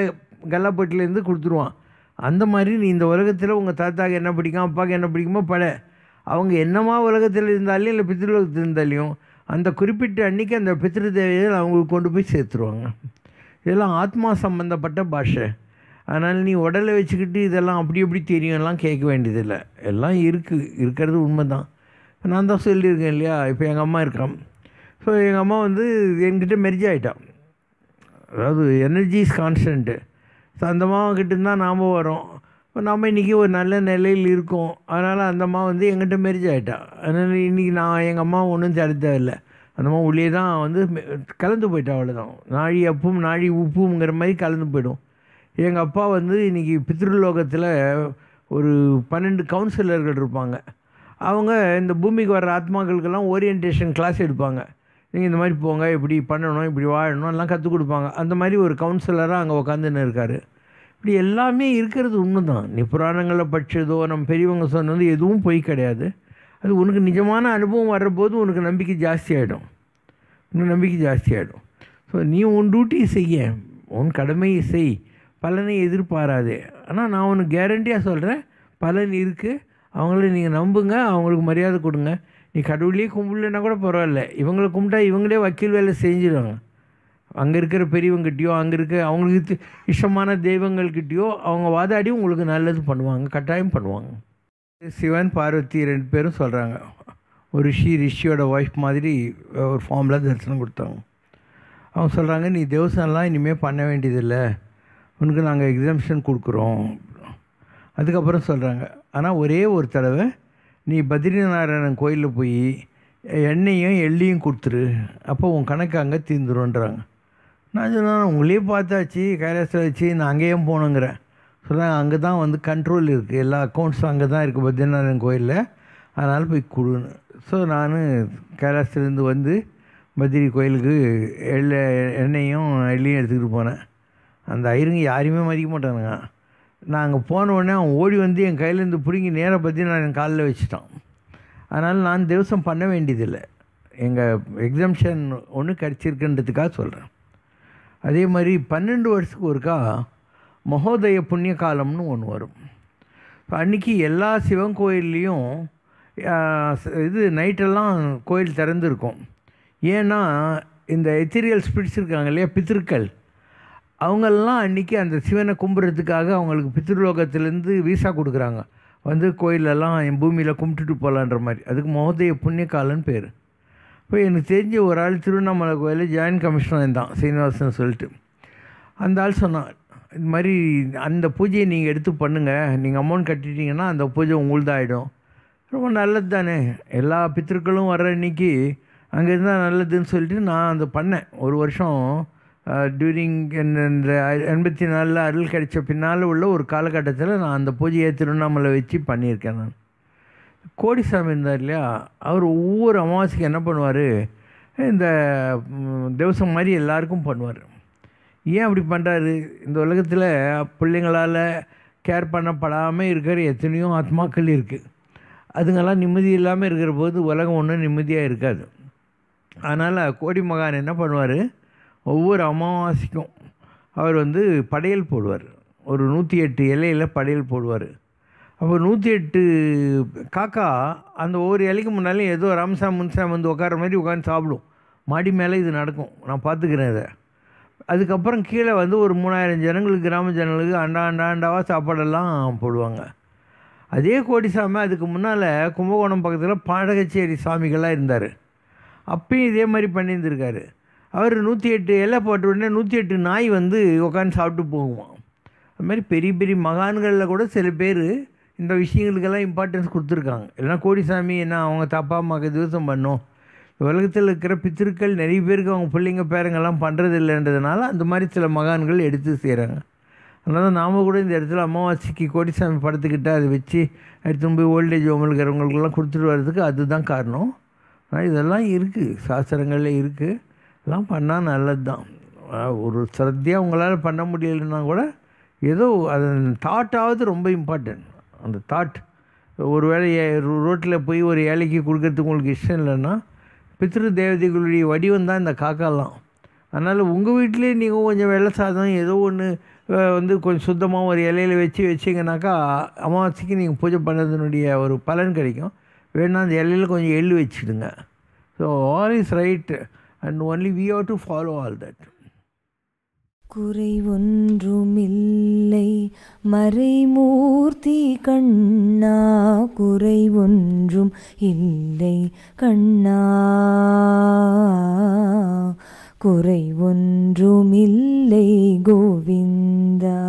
கல்லாப்பட்டிலேருந்து கொடுத்துருவான் அந்த மாதிரி நீ இந்த உலகத்தில் உங்கள் தாத்தாக்கு என்ன பிடிக்கும் அப்பாவுக்கு என்ன பிடிக்குமோ பட அவங்க என்னமா உலகத்தில் இருந்தாலும் இல்லை பித்திருலோகத்தில் இருந்தாலையும் அந்த குறிப்பிட்ட அன்னைக்கு அந்த பித்திரு தேவைகள் அவங்களுக்கு கொண்டு போய் சேர்த்துருவாங்க இதெல்லாம் ஆத்மா சம்மந்தப்பட்ட பாஷை அதனால் நீ உடலை வச்சுக்கிட்டு இதெல்லாம் அப்படி எப்படி தெரியும்லாம் கேட்க வேண்டியதில்லை எல்லாம் இருக்குது இருக்கிறது உண்மை தான் நான் தான் சொல்லியிருக்கேன் இல்லையா இப்போ எங்கள் அம்மா இருக்கான் ஸோ எங்கள் அம்மா வந்து என்கிட்ட மெரிஜ் ஆகிட்டான் அதாவது எனர்ஜி இஸ் கான்ஸ்டன்ட்டு ஸோ அந்த அம்மாவங்கிட்ட தான் நாம் வரோம் இப்போ நம்ம இன்றைக்கி ஒரு நல்ல நிலையில் இருக்கோம் அதனால் அந்த அம்மா வந்து எங்கிட்ட மெரிஜ் ஆகிட்டான் அதனால் இன்றைக்கி நான் எங்கள் அம்மா ஒன்றும் தர தேவையில்லை அந்த அம்மா உள்ளே தான் வந்து கலந்து போயிட்டா அவ்வளோதான் நாழி அப்பும் நாழி உப்புங்கிற மாதிரி கலந்து போய்டும் எங்கள் அப்பா வந்து இன்றைக்கி பித்ருலோகத்தில் ஒரு பன்னெண்டு கவுன்சிலர்கள் இருப்பாங்க அவங்க இந்த பூமிக்கு வர்ற ஆத்மாக்களுக்கெல்லாம் ஓரியன்டேஷன் கிளாஸ் எடுப்பாங்க நீங்கள் இந்த மாதிரி போங்க இப்படி பண்ணணும் இப்படி வாழணும் எல்லாம் கற்றுக் கொடுப்பாங்க அந்த மாதிரி ஒரு கவுன்சிலராக அங்கே உட்காந்துன்னு இருக்கார் இப்படி எல்லாமே இருக்கிறது ஒன்று தான் நீ புராணங்களை படித்ததோ நம்ம பெரியவங்க சொன்னது எதுவும் போய் கிடையாது அது உனக்கு நிஜமான அனுபவம் வர்றபோது உனக்கு நம்பிக்கை ஜாஸ்தியாகிடும் உனக்கு நம்பிக்கை ஜாஸ்தியாகிடும் ஸோ நீ உன் டியூட்டி செய்ய உன் கடமையை செய் பலனை எதிர்பாராதே ஆனால் நான் உனக்கு கேரண்டியாக சொல்கிறேன் பலன் இருக்குது அவங்கள நீங்கள் நம்புங்க அவங்களுக்கு மரியாதை கொடுங்க நீ கடவுளே கும்பிடலன்னா கூட பரவாயில்ல இவங்களை கும்பிட்டா இவங்களே வக்கீல் வேலை செஞ்சிடுவாங்க அங்கே இருக்கிற பெரியவங்கிட்டயோ அங்கே இருக்க அவங்களுக்கு இஷ்டமான தெய்வங்கள்கிட்டயோ அவங்க வாதாடி உங்களுக்கு நல்லது பண்ணுவாங்க கட்டாயம் பண்ணுவாங்க சிவன் பார்வதி ரெண்டு பேரும் சொல்கிறாங்க ஒரு ரிஷி ரிஷியோட ஒய்ஃப் மாதிரி ஒரு ஃபார்மில் தரிசனம் கொடுத்தாங்க அவங்க சொல்கிறாங்க நீ தேவசம்லாம் இனிமேல் பண்ண வேண்டியதில்லை உனக்கு நாங்கள் எக்ஸாம்ஷன் கொடுக்குறோம் அதுக்கப்புறம் சொல்கிறாங்க ஆனால் ஒரே ஒரு தடவை நீ பத்ரிநாராயணன் கோயிலில் போய் எண்ணெயும் எள்ளியும் கொடுத்துரு அப்போ உன் கணக்கு அங்கே தீர்ந்துருன்றாங்க நான் சொன்னேன் உங்களையும் பார்த்தாச்சு கைலாசத்தில் வச்சு நான் அங்கேயும் போகணுங்கிறேன் சொல்கிறாங்க அங்கே தான் வந்து கண்ட்ரோல் இருக்குது எல்லா அக்கௌண்ட்ஸும் அங்கே தான் இருக்குது பத்ரிநாராயணன் கோயிலில் அதனால் போய் கொடுன்னு ஸோ நான் கைலாசத்துலேருந்து வந்து பத்ரி கோயிலுக்கு எள்ள எண்ணெயும் எள்ளியும் எடுத்துக்கிட்டு போனேன் அந்த ஐருங்க யாரையுமே மதிக்க மாட்டானுங்க நாங்கள் போன உடனே அவன் ஓடி வந்து என் கையிலேருந்து பிடுங்கி நேராக பற்றி நான் என் காலில் வச்சுட்டான் அதனால் நான் திவசம் பண்ண வேண்டியதில்லை எங்கள் எக்ஸம்ஷன் ஒன்று கிடச்சிருக்குன்றதுக்காக சொல்கிறேன் அதே மாதிரி பன்னெண்டு வருஷத்துக்கு ஒருக்கா மகோதய புண்ணிய காலம்னு ஒன்று வரும் இப்போ அன்றைக்கி எல்லா சிவன் கோயில்லையும் இது நைட்டெல்லாம் கோயில் திறந்துருக்கும் ஏன்னா இந்த எத்திரியல் ஸ்பிரிட்ஸ் இருக்காங்க இல்லையா பித்திருக்கள் அவங்கெல்லாம் அன்றைக்கி அந்த சிவனை கும்பிட்றதுக்காக அவங்களுக்கு பித்ருலோகத்துலேருந்து விசா கொடுக்குறாங்க வந்து கோயிலெல்லாம் என் பூமியில் கும்பிட்டுட்டு போகலான்ற மாதிரி அதுக்கு மோதய புண்ணிய காலன்னு பேர் இப்போ எனக்கு தெரிஞ்ச ஒரு ஆள் திருவண்ணாமலை கோயிலில் ஜாயின்ட் கமிஷனர் தான் சீனிவாசன் சொல்லிட்டு அந்த ஆள் சொன்னான் இது மாதிரி அந்த பூஜையை நீங்கள் எடுத்து பண்ணுங்கள் நீங்கள் அமௌண்ட் கட்டிட்டீங்கன்னா அந்த பூஜை உங்களுதாகிடும் ரொம்ப நல்லது தானே எல்லா பித்திருக்களும் வர்ற அன்னைக்கு அங்கே இருந்தால் நல்லதுன்னு சொல்லிட்டு நான் அந்த பண்ணேன் ஒரு வருஷம் டூரிங் இந்த எண்பத்தி நாலில் அருள் கிடைச்ச பின்னால் உள்ள ஒரு காலகட்டத்தில் நான் அந்த பூஜையை திருவண்ணாமலை வச்சு பண்ணியிருக்கேன் நான் கோடிசாமி இருந்தார் இல்லையா அவர் ஒவ்வொரு அமாவாசைக்கு என்ன பண்ணுவார் இந்த தேவசம் மாதிரி எல்லாருக்கும் பண்ணுவார் ஏன் அப்படி பண்ணுறாரு இந்த உலகத்தில் பிள்ளைங்களால் கேர் பண்ணப்படாமல் இருக்கிற எத்தனையோ ஆத்மாக்கள் இருக்குது அதுங்கெல்லாம் நிம்மதி இல்லாமல் இருக்கிற போது உலகம் ஒன்றும் நிம்மதியாக இருக்காது அதனால் கோடி மகான் என்ன பண்ணுவார் ஒவ்வொரு அமாவாசைக்கும் அவர் வந்து படையல் போடுவார் ஒரு நூற்றி எட்டு இலையில் படையல் போடுவார் அப்போ நூற்றி எட்டு காக்கா அந்த ஒவ்வொரு இலைக்கு முன்னாலே ஏதோ ரம்சாம் முன்சாம் வந்து உட்கார மாதிரி உட்காந்து சாப்பிடும் மாடி மேலே இது நடக்கும் நான் பார்த்துக்கிறேன் இதை அதுக்கப்புறம் கீழே வந்து ஒரு மூணாயிரம் ஜனங்களுக்கு கிராம ஜனங்களுக்கு அண்டா அண்டா அண்டாவாக சாப்பாடெல்லாம் போடுவாங்க அதே கோடிசாமி அதுக்கு முன்னால் கும்பகோணம் பக்கத்தில் பாடகச்சேரி சாமிகளாக இருந்தார் அப்பயும் இதே மாதிரி பண்ணியிருந்திருக்காரு அவர் நூற்றி எட்டு இலை போட்ட உடனே நூற்றி எட்டு நாய் வந்து உட்காந்து சாப்பிட்டு போகுவான் அதுமாதிரி பெரிய பெரிய மகான்களில் கூட சில பேர் இந்த விஷயங்களுக்கெல்லாம் இம்பார்ட்டன்ஸ் கொடுத்துருக்காங்க இல்லைனா கோடிசாமி என்ன அவங்க தப்பா அம்மாவுக்கு திவசம் பண்ணும் உலகத்தில் இருக்கிற பித்திருக்கள் நிறைய பேருக்கு அவங்க பிள்ளைங்க பேரங்கள்லாம் பண்ணுறது இல்லைன்றதுனால அந்த மாதிரி சில மகான்கள் எடுத்து செய்கிறாங்க அதனால் நாம் கூட இந்த இடத்துல அமாவாசைக்கு கோடிசாமி படத்துக்கிட்ட அதை வச்சு அடுத்து போய் ஓல்டேஜ் ஹோம் இருக்கிறவங்களுக்கெல்லாம் கொடுத்துட்டு வர்றதுக்கு அதுதான் காரணம் ஆனால் இதெல்லாம் இருக்குது சாஸ்திரங்களில் இருக்குது எல்லாம் பண்ணால் நல்லது தான் ஒரு சிரத்தையாக உங்களால் பண்ண முடியலைன்னா கூட ஏதோ அது தாட்டாவது ரொம்ப இம்பார்ட்டன்ட் அந்த தாட் ஒரு வேளை ரோட்டில் போய் ஒரு ஏழைக்கு கொடுக்கறதுக்கு உங்களுக்கு இஷ்டம் இல்லைன்னா பித்ரு தேவதைகளுடைய வடிவம் தான் இந்த காக்காலாம் அதனால் உங்கள் வீட்டிலேயே நீங்கள் கொஞ்சம் வெள்ளை சாதம் ஏதோ ஒன்று வந்து கொஞ்சம் சுத்தமாக ஒரு இலையில் வச்சு வச்சிங்கனாக்கா அமாவாசைக்கு நீங்கள் பூஜை பண்ணதுனுடைய ஒரு பலன் கிடைக்கும் வேணால் அந்த இலையில் கொஞ்சம் எள்ளு வச்சுடுங்க so all is right and only we have to follow all that. குறை ஒன்றுமில்லை மறைமூர்த்தி கண்ணா குறை ஒன்றும் இல்லை கண்ணா குறை ஒன்றுமில்லை கோவிந்தா